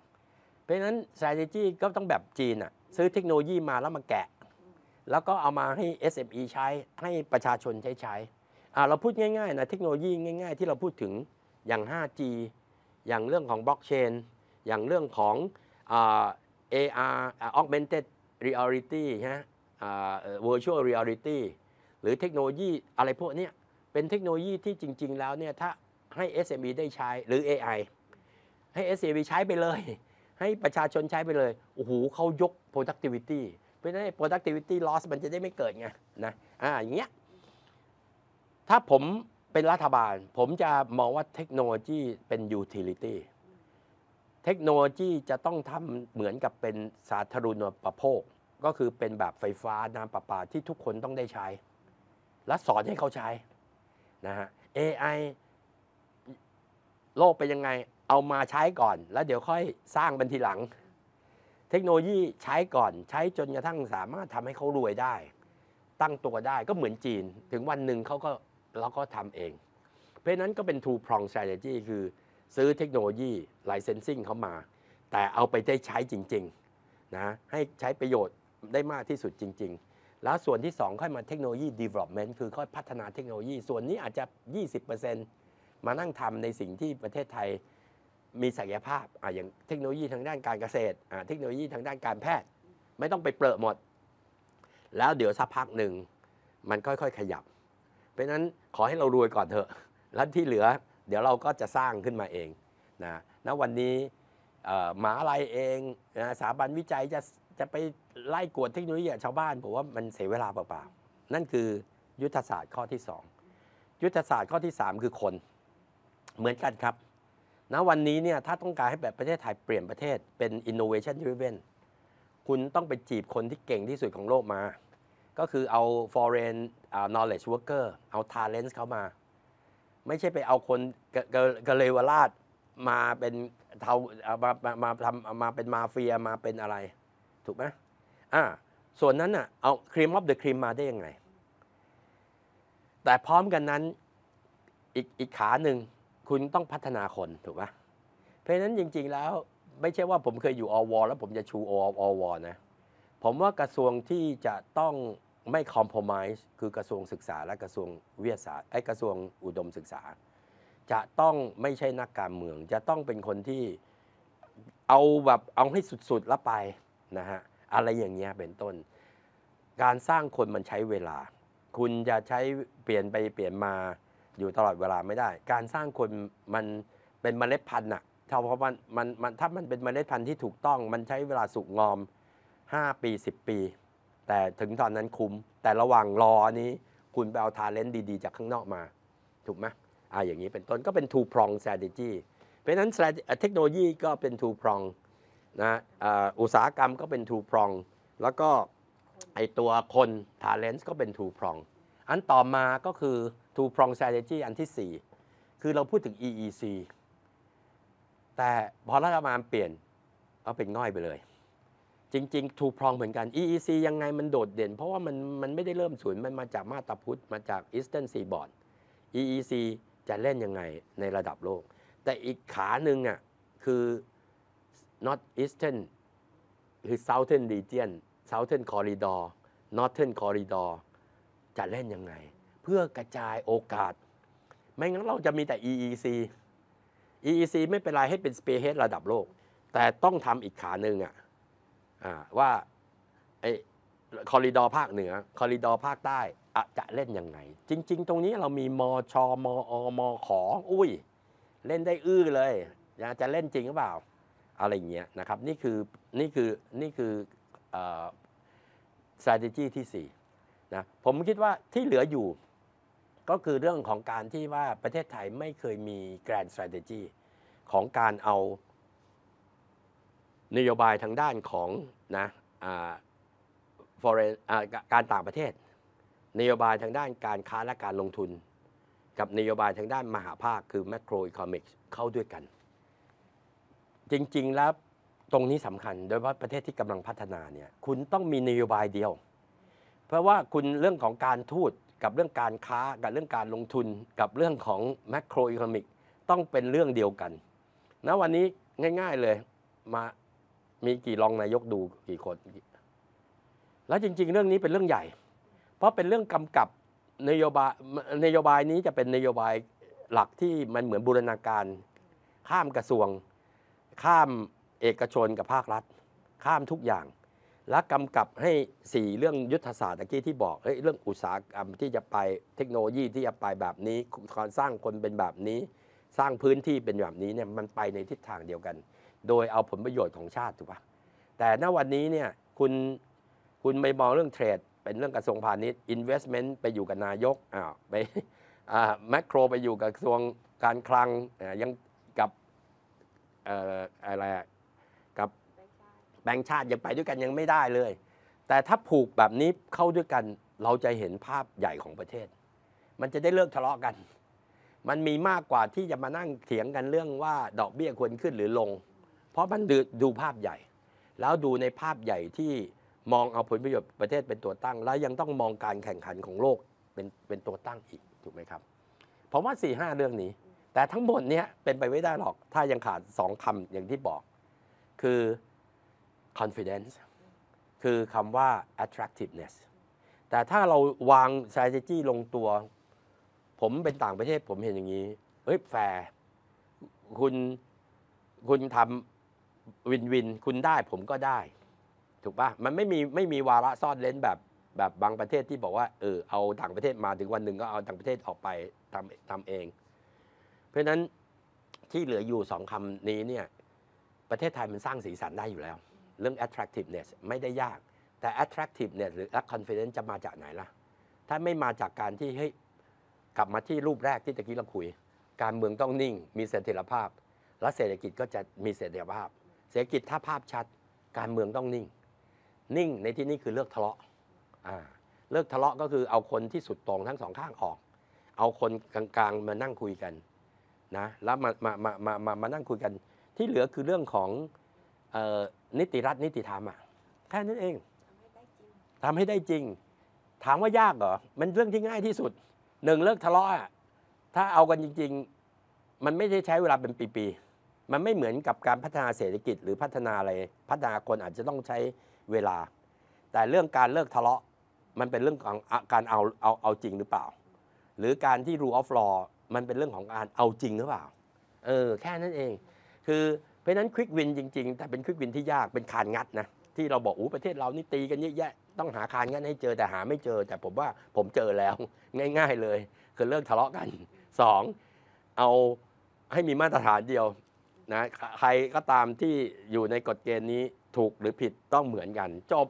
เพราะฉะนั้น strategy ก็ต้องแบบจีนอะซื้อเทคโนโลยีมาแล้วมาแกะ แล้วก็เอามาให้ SME ใช้ให้ประชาชนใช้ใช้เราพูดง่ายๆนะเทคโนโลยีง่ายๆ ที่เราพูดถึงอย่าง 5G อย่างเรื่องของบล็อกเชนอย่างเรื่องของ AR augmented รยลลิตี้ฮะอว v i r วเรียลลิตี้หรือเทคโนโลยี อะไรพวกนี้เป็นเทคโนโลยีที่จริง ๆ แล้วเนี่ย ถ้าให้ SME ได้ใช้ หรือ AI ให้ SME ใช้ไปเลย ให้ประชาชนใช้ไปเลย โอ้โห เขายก productivity เพราะนั้น productivity loss มันจะได้ไม่เกิดไงนะ อ่าอย่างเงี้ย ถ้าผมเป็นรัฐบาล ผมจะมองว่าเทคโนโลยีเป็น utility เทคโนโลยี จะต้องทำเหมือนกับเป็นสาธารณูปโภค ก็คือเป็นแบบไฟฟ้าน้ำประปาที่ทุกคนต้องได้ใช้ และสอนให้เขาใช้นะฮะ AI โลกเป็นยังไงเอามาใช้ก่อนแล้วเดี๋ยวค่อยสร้างบันทีหลัง เทคโนโลยีใช้ก่อนใช้จนกระทั่งสามารถทำให้เขารวยได้ ตั้งตัวได้ก็เหมือนจีนถึงวันหนึ่งเขาก็เราก็ทำเอง เพราะนั้นก็เป็น two prong strategy คือซื้อเทคโนโลยีไลเซนซิ่งเขามา แต่เอาไปได้ใช้จริงๆนะให้ใช้ประโยชน์ได้มากที่สุดจริง ๆ แล้วส่วนที่ 2 ค่อยมาเทคโนโลยี development คือค่อยพัฒนาเทคโนโลยีส่วนนี้อาจจะ 20%มานั่งทำในสิ่งที่ประเทศไทย มีศักยภาพออย่างเทคโนโลยีทางด้านการเกษตรเทคโนโลยีทางด้านการแพทย์ ไม่ต้องไปเปรอะหมด แล้วเดี๋ยวสักพักหนึ่งมันค่อยๆขยับ เพราะนั้นขอให้เรารวยก่อนเถอะแล้วที่เหลือเดี๋ยวเราก็จะสร้างขึ้นมาเองนะณวันนี้หมาลัยเองนะสถาบันวิจัยจะจะไปไล่กวดเทคโนโลยีชาวบ้านผมว่ามันเสียเวลาเปล่าๆ นั่นคือยุทธศาสตร์ข้อที่ 2 ยุทธศาสตร์ข้อที่ 3 คือคน เหมือนกันครับ ณวันนี้เนี่ยถ้าต้องการให้แบบประเทศไทยเปลี่ยนประเทศเป็น innovation driven คุณต้องไปจีบคนที่เก่งที่สุดของโลกมา ก็คือเอา foreign knowledge worker เอา talent เขามาไม่ใช่ไปเอาคนเกเรวราชมาเป็นเทามามาทำมาเป็นมาเฟียมาเป็นอะไร ถูกไหมอ่าส่วนนั้นน่ะเอาครีมออฟเดอะครีมมาได้ยังไง แต่พร้อมกันนั้นอีกอีกขาหนึ่งคุณต้องพัฒนาคนถูกไหมเพราะนั้นจริงๆแล้วไม่ใช่ว่าผมเคยอยู่อวแล้วผมจะชูอวนะ ผมว่ากระทรวงที่จะต้องไม่คอมเพลมไ์คือกระทรวงศึกษาและกระทรวงวิทยาศาสตร์ไอ้กระทรวงอุดมศึกษา จะต้องไม่ใช่นักการเมือง จะต้องเป็นคนที่เอาแบบเอาให้สุดๆแล้วไปนะฮะอะไรอย่างเงี้ยเป็นต้น การสร้างคนมันใช้เวลา คุณจะใช้เปลี่ยนไปเปลี่ยนมาอยู่ตลอดเวลาไม่ได้ การสร้างคนมันเป็นเมล็ดพันธุ์อะถ้าเพราะมันมันมันถ้ามันเป็นเมล็ดพันธุ์ที่ถูกต้อง มันใช้เวลาสุกงอม 5 ปี 10 ปีแต่ถึงตอนนั้นคุ้ม แต่ระหว่างรออันนี้คุณไปเอาทาเลนต์ดีๆจากข้างนอกมาถูกไหมอ่าอย่างนี้เป็นต้นก็เป็น two prong strategy เพราะนั้นเทคโนโลยีก็เป็น two prong นะอุตสาหกรรมก็เป็น two prong แล้วก็ไอตัวคนทาเลนต์ก็เป็น two prong อันต่อมาก็คือ two prong strategy อันที่ 4 คือเราพูดถึง EEC แต่พอรัฐบาลเปลี่ยนก็เป็นง่อยไปเลยจริง ๆถูกพรองเหมือนกัน EEC ยังไงมันโดดเด่น เพราะว่ามันมันไม่ได้เริ่มศูนย์มันมาจากมาตาพุทธมาจาก Eastern Seaboard EEC จะเล่นยังไงในระดับโลก แต่อีกขาหนึ่งอ่ะคือ North Eastern คือ Southern Region Southern Corridor Northern Corridor จะเล่นยังไงเพื่อกระจายโอกาส ไม่งั้นเราจะมีแต่ EEC EEC ไม่เป็นไรให้เป็น Spearhead ระดับโลก แต่ต้องทำอีกขาหนึ่งอ่ะว่าไอคอริดอร์ภาคเหนือคอริดอร์ภาคใต้อะจะเล่นยังไง จริง ๆ ตรงนี้เรามีมอชอมออมอ ขออุ้ย เล่นได้อื้อเลยนะจะเล่นจริงหรือเปล่าอะไรเงี้ยนะครับนี่คือนี่คือนี่คือ strategy ที่4นะผมคิดว่าที่เหลืออยู่ ก็คือเรื่องของการที่ว่าประเทศไทยไม่เคยมี grand strategy ของการเอานโยบายทางด้านของนะการต่างประเทศ นโยบายทางด้านการค้าและการลงทุน กับ นโยบายทางด้านมหาภาคคือ macro economics เข้าด้วยกัน จริงๆแล้วตรงนี้สำคัญโดยเฉพาะประเทศที่กำลังพัฒนาเนี่ยคุณต้องมีนโยบายเดียว เพราะว่าคุณเรื่องของการทูตกับเรื่องการค้ากับเรื่องการลงทุนกับเรื่องของ macro economic ต้องเป็นเรื่องเดียวกันนะวันนี้ง่าย ๆเลยมามีกี่รองนายกดูกี่คน แล้วจริงๆเรื่องนี้เป็นเรื่องใหญ่ เพราะเป็นเรื่องกำกับนโยบายนโยบายนี้จะเป็นนโยบายหลักที่มันเหมือนบูรณาการ ข้ามกระทรวง ข้ามเอกชนกับภาครัฐ ข้ามทุกอย่าง และกำกับให้ 4 เรื่องยุทธศาสตร์ตะกี้ที่บอกเเรื่องอุตสาหกรรมที่จะไปเทคโนโลยีที่จะไปแบบนี้การสร้างคนเป็นแบบนี้ สร้างพื้นที่เป็นแบบนี้เนี่ยมันไปในทิศทางเดียวกันโดยเอาผลประโยชน์ของชาติถูกปะแต่ณวันนี้เนี่ย คุณ คุณไ่มองเรื่องเทรด เป็นเรื่องกระทรวงพาณิชย์ investment ไปอยู่กับนายกอ้าวไปแมคโครไปอยู่กับกระทรวงการคลัง ยังกับอะไร กับแบงค์ชาติยังไปด้วยกันยังไม่ได้เลย แต่ถ้าผูกแบบนี้เข้าด้วยกัน เราจะเห็นภาพใหญ่ของประเทศ มันจะได้เลิกทะเลาะกัน มันมีมากกว่าที่จะมานั่งเถียงกันเรื่องว่าดอกเบี้ยควรขึ้นหรือลงเพราะมันดูภาพใหญ่ แล้วดูในภาพใหญ่ที่มองเอาผลประโยชน์ประเทศเป็นตัวตั้ง แล้วยังต้องมองการแข่งขันของโลกเป็นเป็นตัวตั้งอีก ถูกไหมครับผมว่า4ี่ห้าเรื่องนี้ แต่ทั้งหมดเนี้ยเป็นไปไม่ได้หรอกถ้ายังขาดสองคำอย่างที่บอก คือ confidence คือคำว่า attractiveness แต่ถ้าเราวาง strategy ลงตัว ผมเป็นต่างประเทศผมเห็นอย่างนี้เฮ้ยแฟร์คุณคุณทำวินวิน คุณได้ผมก็ได้ ถูกปะมันไม่มีไม่มีวาระซ่อนเล้นแบบแบบบางประเทศที่บอกว่าเออเอาต่างประเทศมาถึงวันหนึ่งก็เอาต่างประเทศออกไปทำทำเอง เพราะฉะนั้นที่เหลืออยู่สองคำนี้เนี่ยประเทศไทยมันสร้างสีสันได้อยู่แล้ว เรื่อง attractiveness ไม่ได้ยากแต่ attractiveness หรือ confidence จะมาจากไหนล่ะ ถ้าไม่มาจากการที่เฮ้ยกลับมาที่รูปแรกที่ตะกี้เราคุย การเมืองต้องนิ่ง มีเสถียรภาพ และเศรษฐกิจก็จะมีเสถียรภาพเศรษฐกิจถ้าภาพชัดการเมืองต้องนิ่ง นิ่งในที่นี้คือเลิกทะเลาะเลิกทะเลาะก็คือเอาคนที่สุดตรงทั้งสองข้างออก เอาคนกลางๆ มานั่งคุยกันนะแล้วมามามามามามานั่งคุยกัน ที่เหลือคือเรื่องของนิติรัฐนิติธรรมอ่ะแค่นั้นเองทำให้ได้จริง ถามว่ายากเหรอมันเรื่องที่ง่ายที่สุดหนึ่งเลิกทะเลาะถ้าเอากันจริงๆ มันไม่ใช้ใช้เวลาเป็นปีๆมันไม่เหมือนกับการพัฒนาเศรษฐกิจหรือพัฒนาอะไรพัฒนาคนอาจจะต้องใช้เวลา แต่เรื่องการเลิกทะเลาะมันเป็นเรื่องของการเอาเอาเอาจริงหรือเปล่า หรือการที่ rule of law มันเป็นเรื่องของการเอาจริงหรือเปล่า เออแค่นั้นเอง คือเพราะนั้นควิกวินจริงๆ แต่เป็นควิกวินที่ยากเป็นคานงัดนะที่เราบอกอู้ประเทศเรานี่ตีกันเยอะแยะต้องหาคานงัดให้เจอ แต่หาไม่เจอแต่ผมว่าผมเจอแล้วง่ายๆเลย คือเลิกทะเลาะกัน2เอาให้มีมาตรฐานเดียวนะใครก็ตามที่อยู่ในกฎเกณฑ์นี้ถูกหรือผิดต้องเหมือนกัน จบ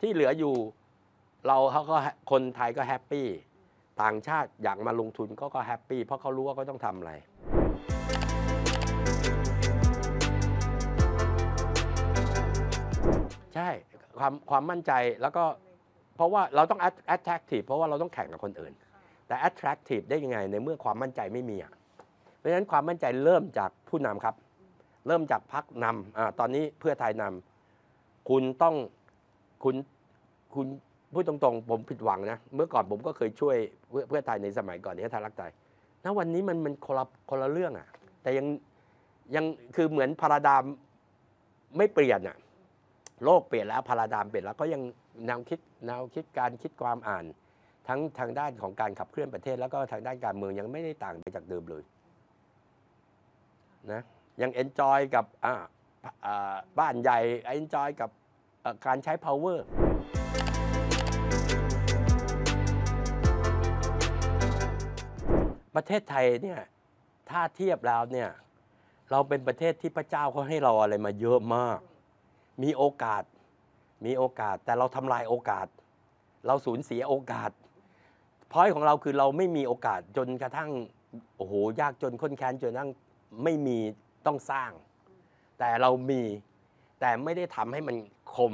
ที่เหลืออยู่เราเขาก็คนไทยก็แฮปปี้ต่างชาติอยากมาลงทุนก็ก็แฮปปี้เพราะเขารู้ว่าเขาต้องทำอะไร ใช่ ความความมั่นใจแล้วก็เพราะว่าเราต้อง attractive เพราะว่าเราต้องแข่งกับคนอื่น แต่ attractive ได้ยังไงในเมื่อความมั่นใจไม่มีอ่ะราะฉะนั้นความมั่นใจเริ่มจากผู้นำครับ เริ่มจากพักนำตอนนี้เพื่อไทยนำ คุณต้อง คุณ คุณพูดตรงๆ ผมผิดหวังนะ เมื่อก่อนผมก็เคยช่วยเพื่อไทยในสมัยก่อนที่ไทารักไทยณวันนี้มันมันคนละคนละเรื่องอะ่ะ แต่ยังยังคือเหมือนพาราดามไม่เปลี่ยนอะ่ะ โลกเปลี่ยนแล้วพาราดามเปลี่ยนแล้วก็ยังแนวคิดแนวคิดการคิดความอ่าน ทั้งทางด้านของการขับเคลื่อนประเทศ แล้วก็ทางด้านการเมืองยังไม่ได้ต่างไปจากเดิมเลยนะยังเอนจอยกับบ้านใหญ่เอนจอยกับการใช้ power ประเทศไทยเนี่ยถ้าเทียบแล้วเนี่ยเราเป็นประเทศที่พระเจ้าเขาให้เราอะไรมาเยอะมาก มีโอกาสมีโอกาสแต่เราทำลายโอกาส เราสูญเสียโอกาสพอยของเราคือเราไม่มีโอกาสจนกระทั่ง โอ้โห ยากจนค้นแค้น จนนั่งไม่มีต้องสร้าง แต่เรามีแต่ไม่ได้ทำให้มันคม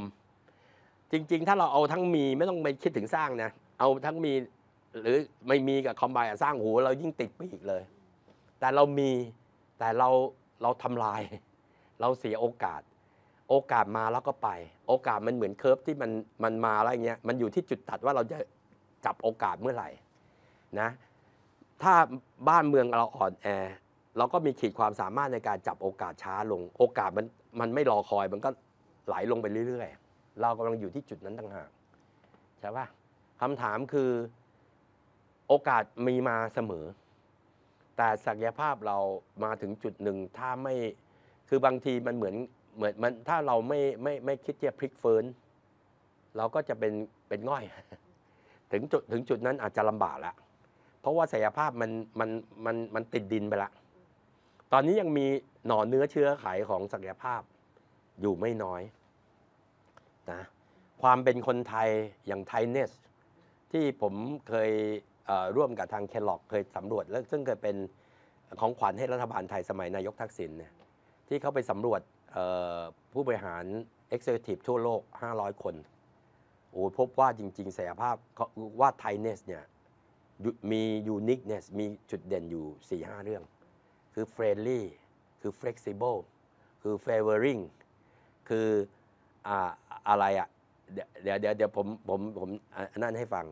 จริงๆ ถ้าเราเอาทั้งมีไม่ต้องไปคิดถึงสร้างนะเอาทั้งมีหรือไม่มีกับคอมไบสร้างหูเรายิ่งติดไปอีกเลย แต่เรามีแต่เราเราทำลาย เราเสียโอกาส โอกาสมาแล้วก็ไป โอกาสมันเหมือนเคิร์ฟที่มันมันมาอะไรเงี้ยมันอยู่ที่จุดตัดว่าเราจะจับโอกาสเมื่อไหร่นะถ้าบ้านเมืองเราอ่อนแอเราก็มีขีดความสามารถในการจับโอกาสช้าลง โอกาสมันมันไม่รอคอย มันก็ไหลลงไปเรื่อยๆ เรากำลังอยู่ที่จุดนั้นต่างหาก ใช่ปะคำถามคือโอกาสมีมาเสมอ แต่ศักยภาพเรามาถึงจุดหนึ่งถ้าไม่ คือบางทีมันเหมือนเหมือนมันถ้าเราไม่ไม่ไม่คิดจะพลิกเฟิร์นเราก็จะเป็นเป็นง่อย ถึงจุดถึงจุดนั้นอาจจะลำบากละเพราะว่าศักยภาพมันมันมันมันติดดินไปละตอนนี้ยังมีหนอนเนื้อเชื้อไขของศักยภาพอยู่ไม่น้อยนะความเป็นคนไทยอย่างไทเนสที่ผมเคยร่วมกับทางเคลอกเคยสำรวจ และซึ่งเคยเป็นของขวัญให้รัฐบาลไทยสมัยนายกทักษิณเนี่ยที่เขาไปสำรวจผู้บริหาร Executive ทั่วโลก 500 คนโอ้พบว่าจริงๆศักยภาพว่าไทเนสเนี่ยมียูนิคเนสมีจุดเด่นอยู่ 4-5 เรื่องคือ friendly คือ flexible คือ favoring คืออะไรอะ่ะ เดี๋ยวเดี๋ยวเดี๋ยวผมผมผมนั่นให้ฟัง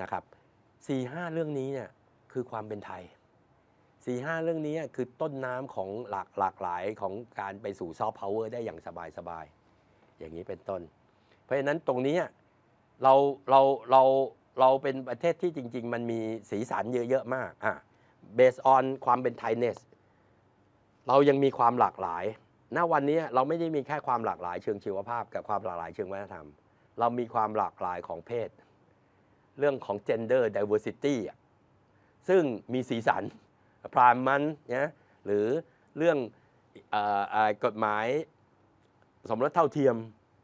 นะครับสี่ห้าเรื่องนี้เนี่ยคือความเป็นไทยสี่ห้าเรื่องนี้คือต้นน้ำของหลากหลากหลายของการไปสู่ซอฟต์พาวเวอร์ได้อย่างสบายสบายอย่างนี้เป็นต้น เพราะฉะนั้นตรงนี้เราเราเราเราเป็นประเทศที่จริงๆมันมีสีสันเยอะๆมากอ่ะ based on ความเป็นไทยเนสเรายังมีความหลากหลาย ณ วันนี้เราไม่ได้มีแค่ความหลากหลายเชิงชีวภาพกับความหลากหลายเชิงวัฒนธรรม เรามีความหลากหลายของเพศ เรื่องของ gender diversity ซึ่งมีสีสันพรามมันนะ หรือเรื่องกฎหมายสมรสเท่าเทียม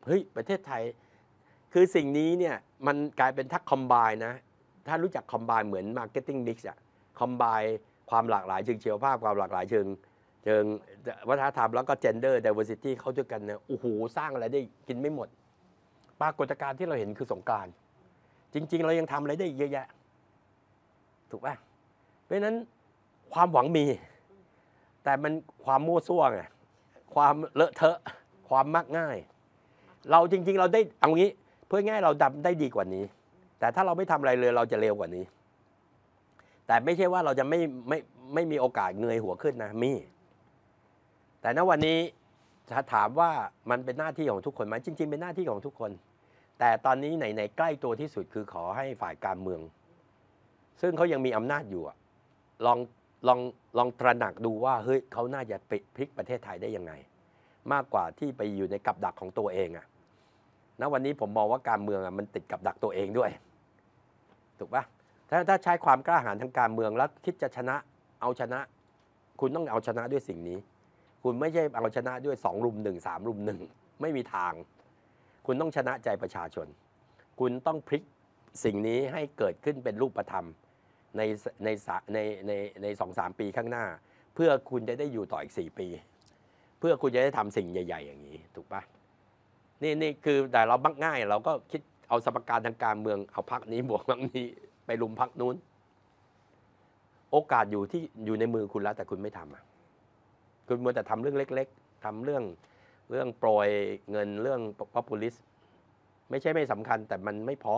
เฮ้ย ประเทศไทย คือสิ่งนี้เนี่ยมันกลายเป็นทักคอมบายนะ ถ้ารู้จักคอมบายเหมือนมาร์เก็ตติ้งมิกซ์อะคอมบายความหลากหลายเชิงชีวภาพความหลากหลายเชิงชิงวัฒนธรรมแล้วก็เเจนดอร์ดิเวอร์ซิตี้เขาด้วยกันเนี่ยโอ้โหสร้างอะไรได้กินไม่หมด ปรากฏการณ์ที่เราเห็นคือสงการจริง ๆ เรายังทำอะไรได้เยอะแยะถูกป่ะเพราะนั้นความหวังมี แต่มันความ มั่วซั่วไงความเลอะเทอะความมักง่าย เราจริง ๆ เราได้เอางี้เพื่อง่ายเราดำได้ดีกว่านี้ แต่ถ้าเราไม่ทำอะไรเลยเราจะเร็วกว่านี้ แต่ไม่ใช่ว่าเราจะไม่ไม่ไม่มีโอกาสเงยหัวขึ้นนะมีแต่ณวันนี้ถ้าถามว่ามันเป็นหน้าที่ของทุกคนไหมจริงๆเป็นหน้าที่ของทุกคน แต่ตอนนี้ไหนๆ ใกล้ตัวที่สุดคือขอให้ฝ่ายการเมือง ซึ่งเขายังมีอำนาจอยู่ลอง ลอง ลองตระหนักดูว่า เฮ้ยเขาน่าจะพลิกประเทศไทยได้ยังไง มากกว่าที่ไปอยู่ในกับดักของตัวเองอะณวันนี้ผมมองว่าการเมืองอะมันติดกับดักตัวเองด้วย ถูกปะถ้าถ้าใช้ความกล้าหาญทางการเมืองแล้วคิดจะชนะ เอาชนะ คุณต้องเอาชนะด้วยสิ่งนี้คุณไม่ใช่เอาชนะด้วยสองรุมหนึ่งสามรุมหนึ่งไม่มีทาง คุณต้องชนะใจประชาชน คุณต้องพลิกสิ่งนี้ให้เกิดขึ้นเป็นรูปธรรมในในในในในสองสามปีข้างหน้า เพื่อคุณจะได้อยู่ต่ออีกสี่ปี เพื่อคุณจะได้ทำสิ่งใหญ่ ๆอย่างนี้ถูกปะนี่นี่คือแต่เราบักง่ายเราก็คิดเอาสมการทางการเมืองเอาพักนี้บวกพักนี้ไปลุมพักนู้น โอกาสอยู่ที่อยู่ในมือคุณแล้วแต่คุณไม่ทำอ่ะคือมัวแต่ทำเรื่องเล็ก ๆ ทำเรื่องเรื่องโปรยเงินเรื่อง p o p u l i s ไม่ใช่ไม่สำคัญแต่มันไม่พอ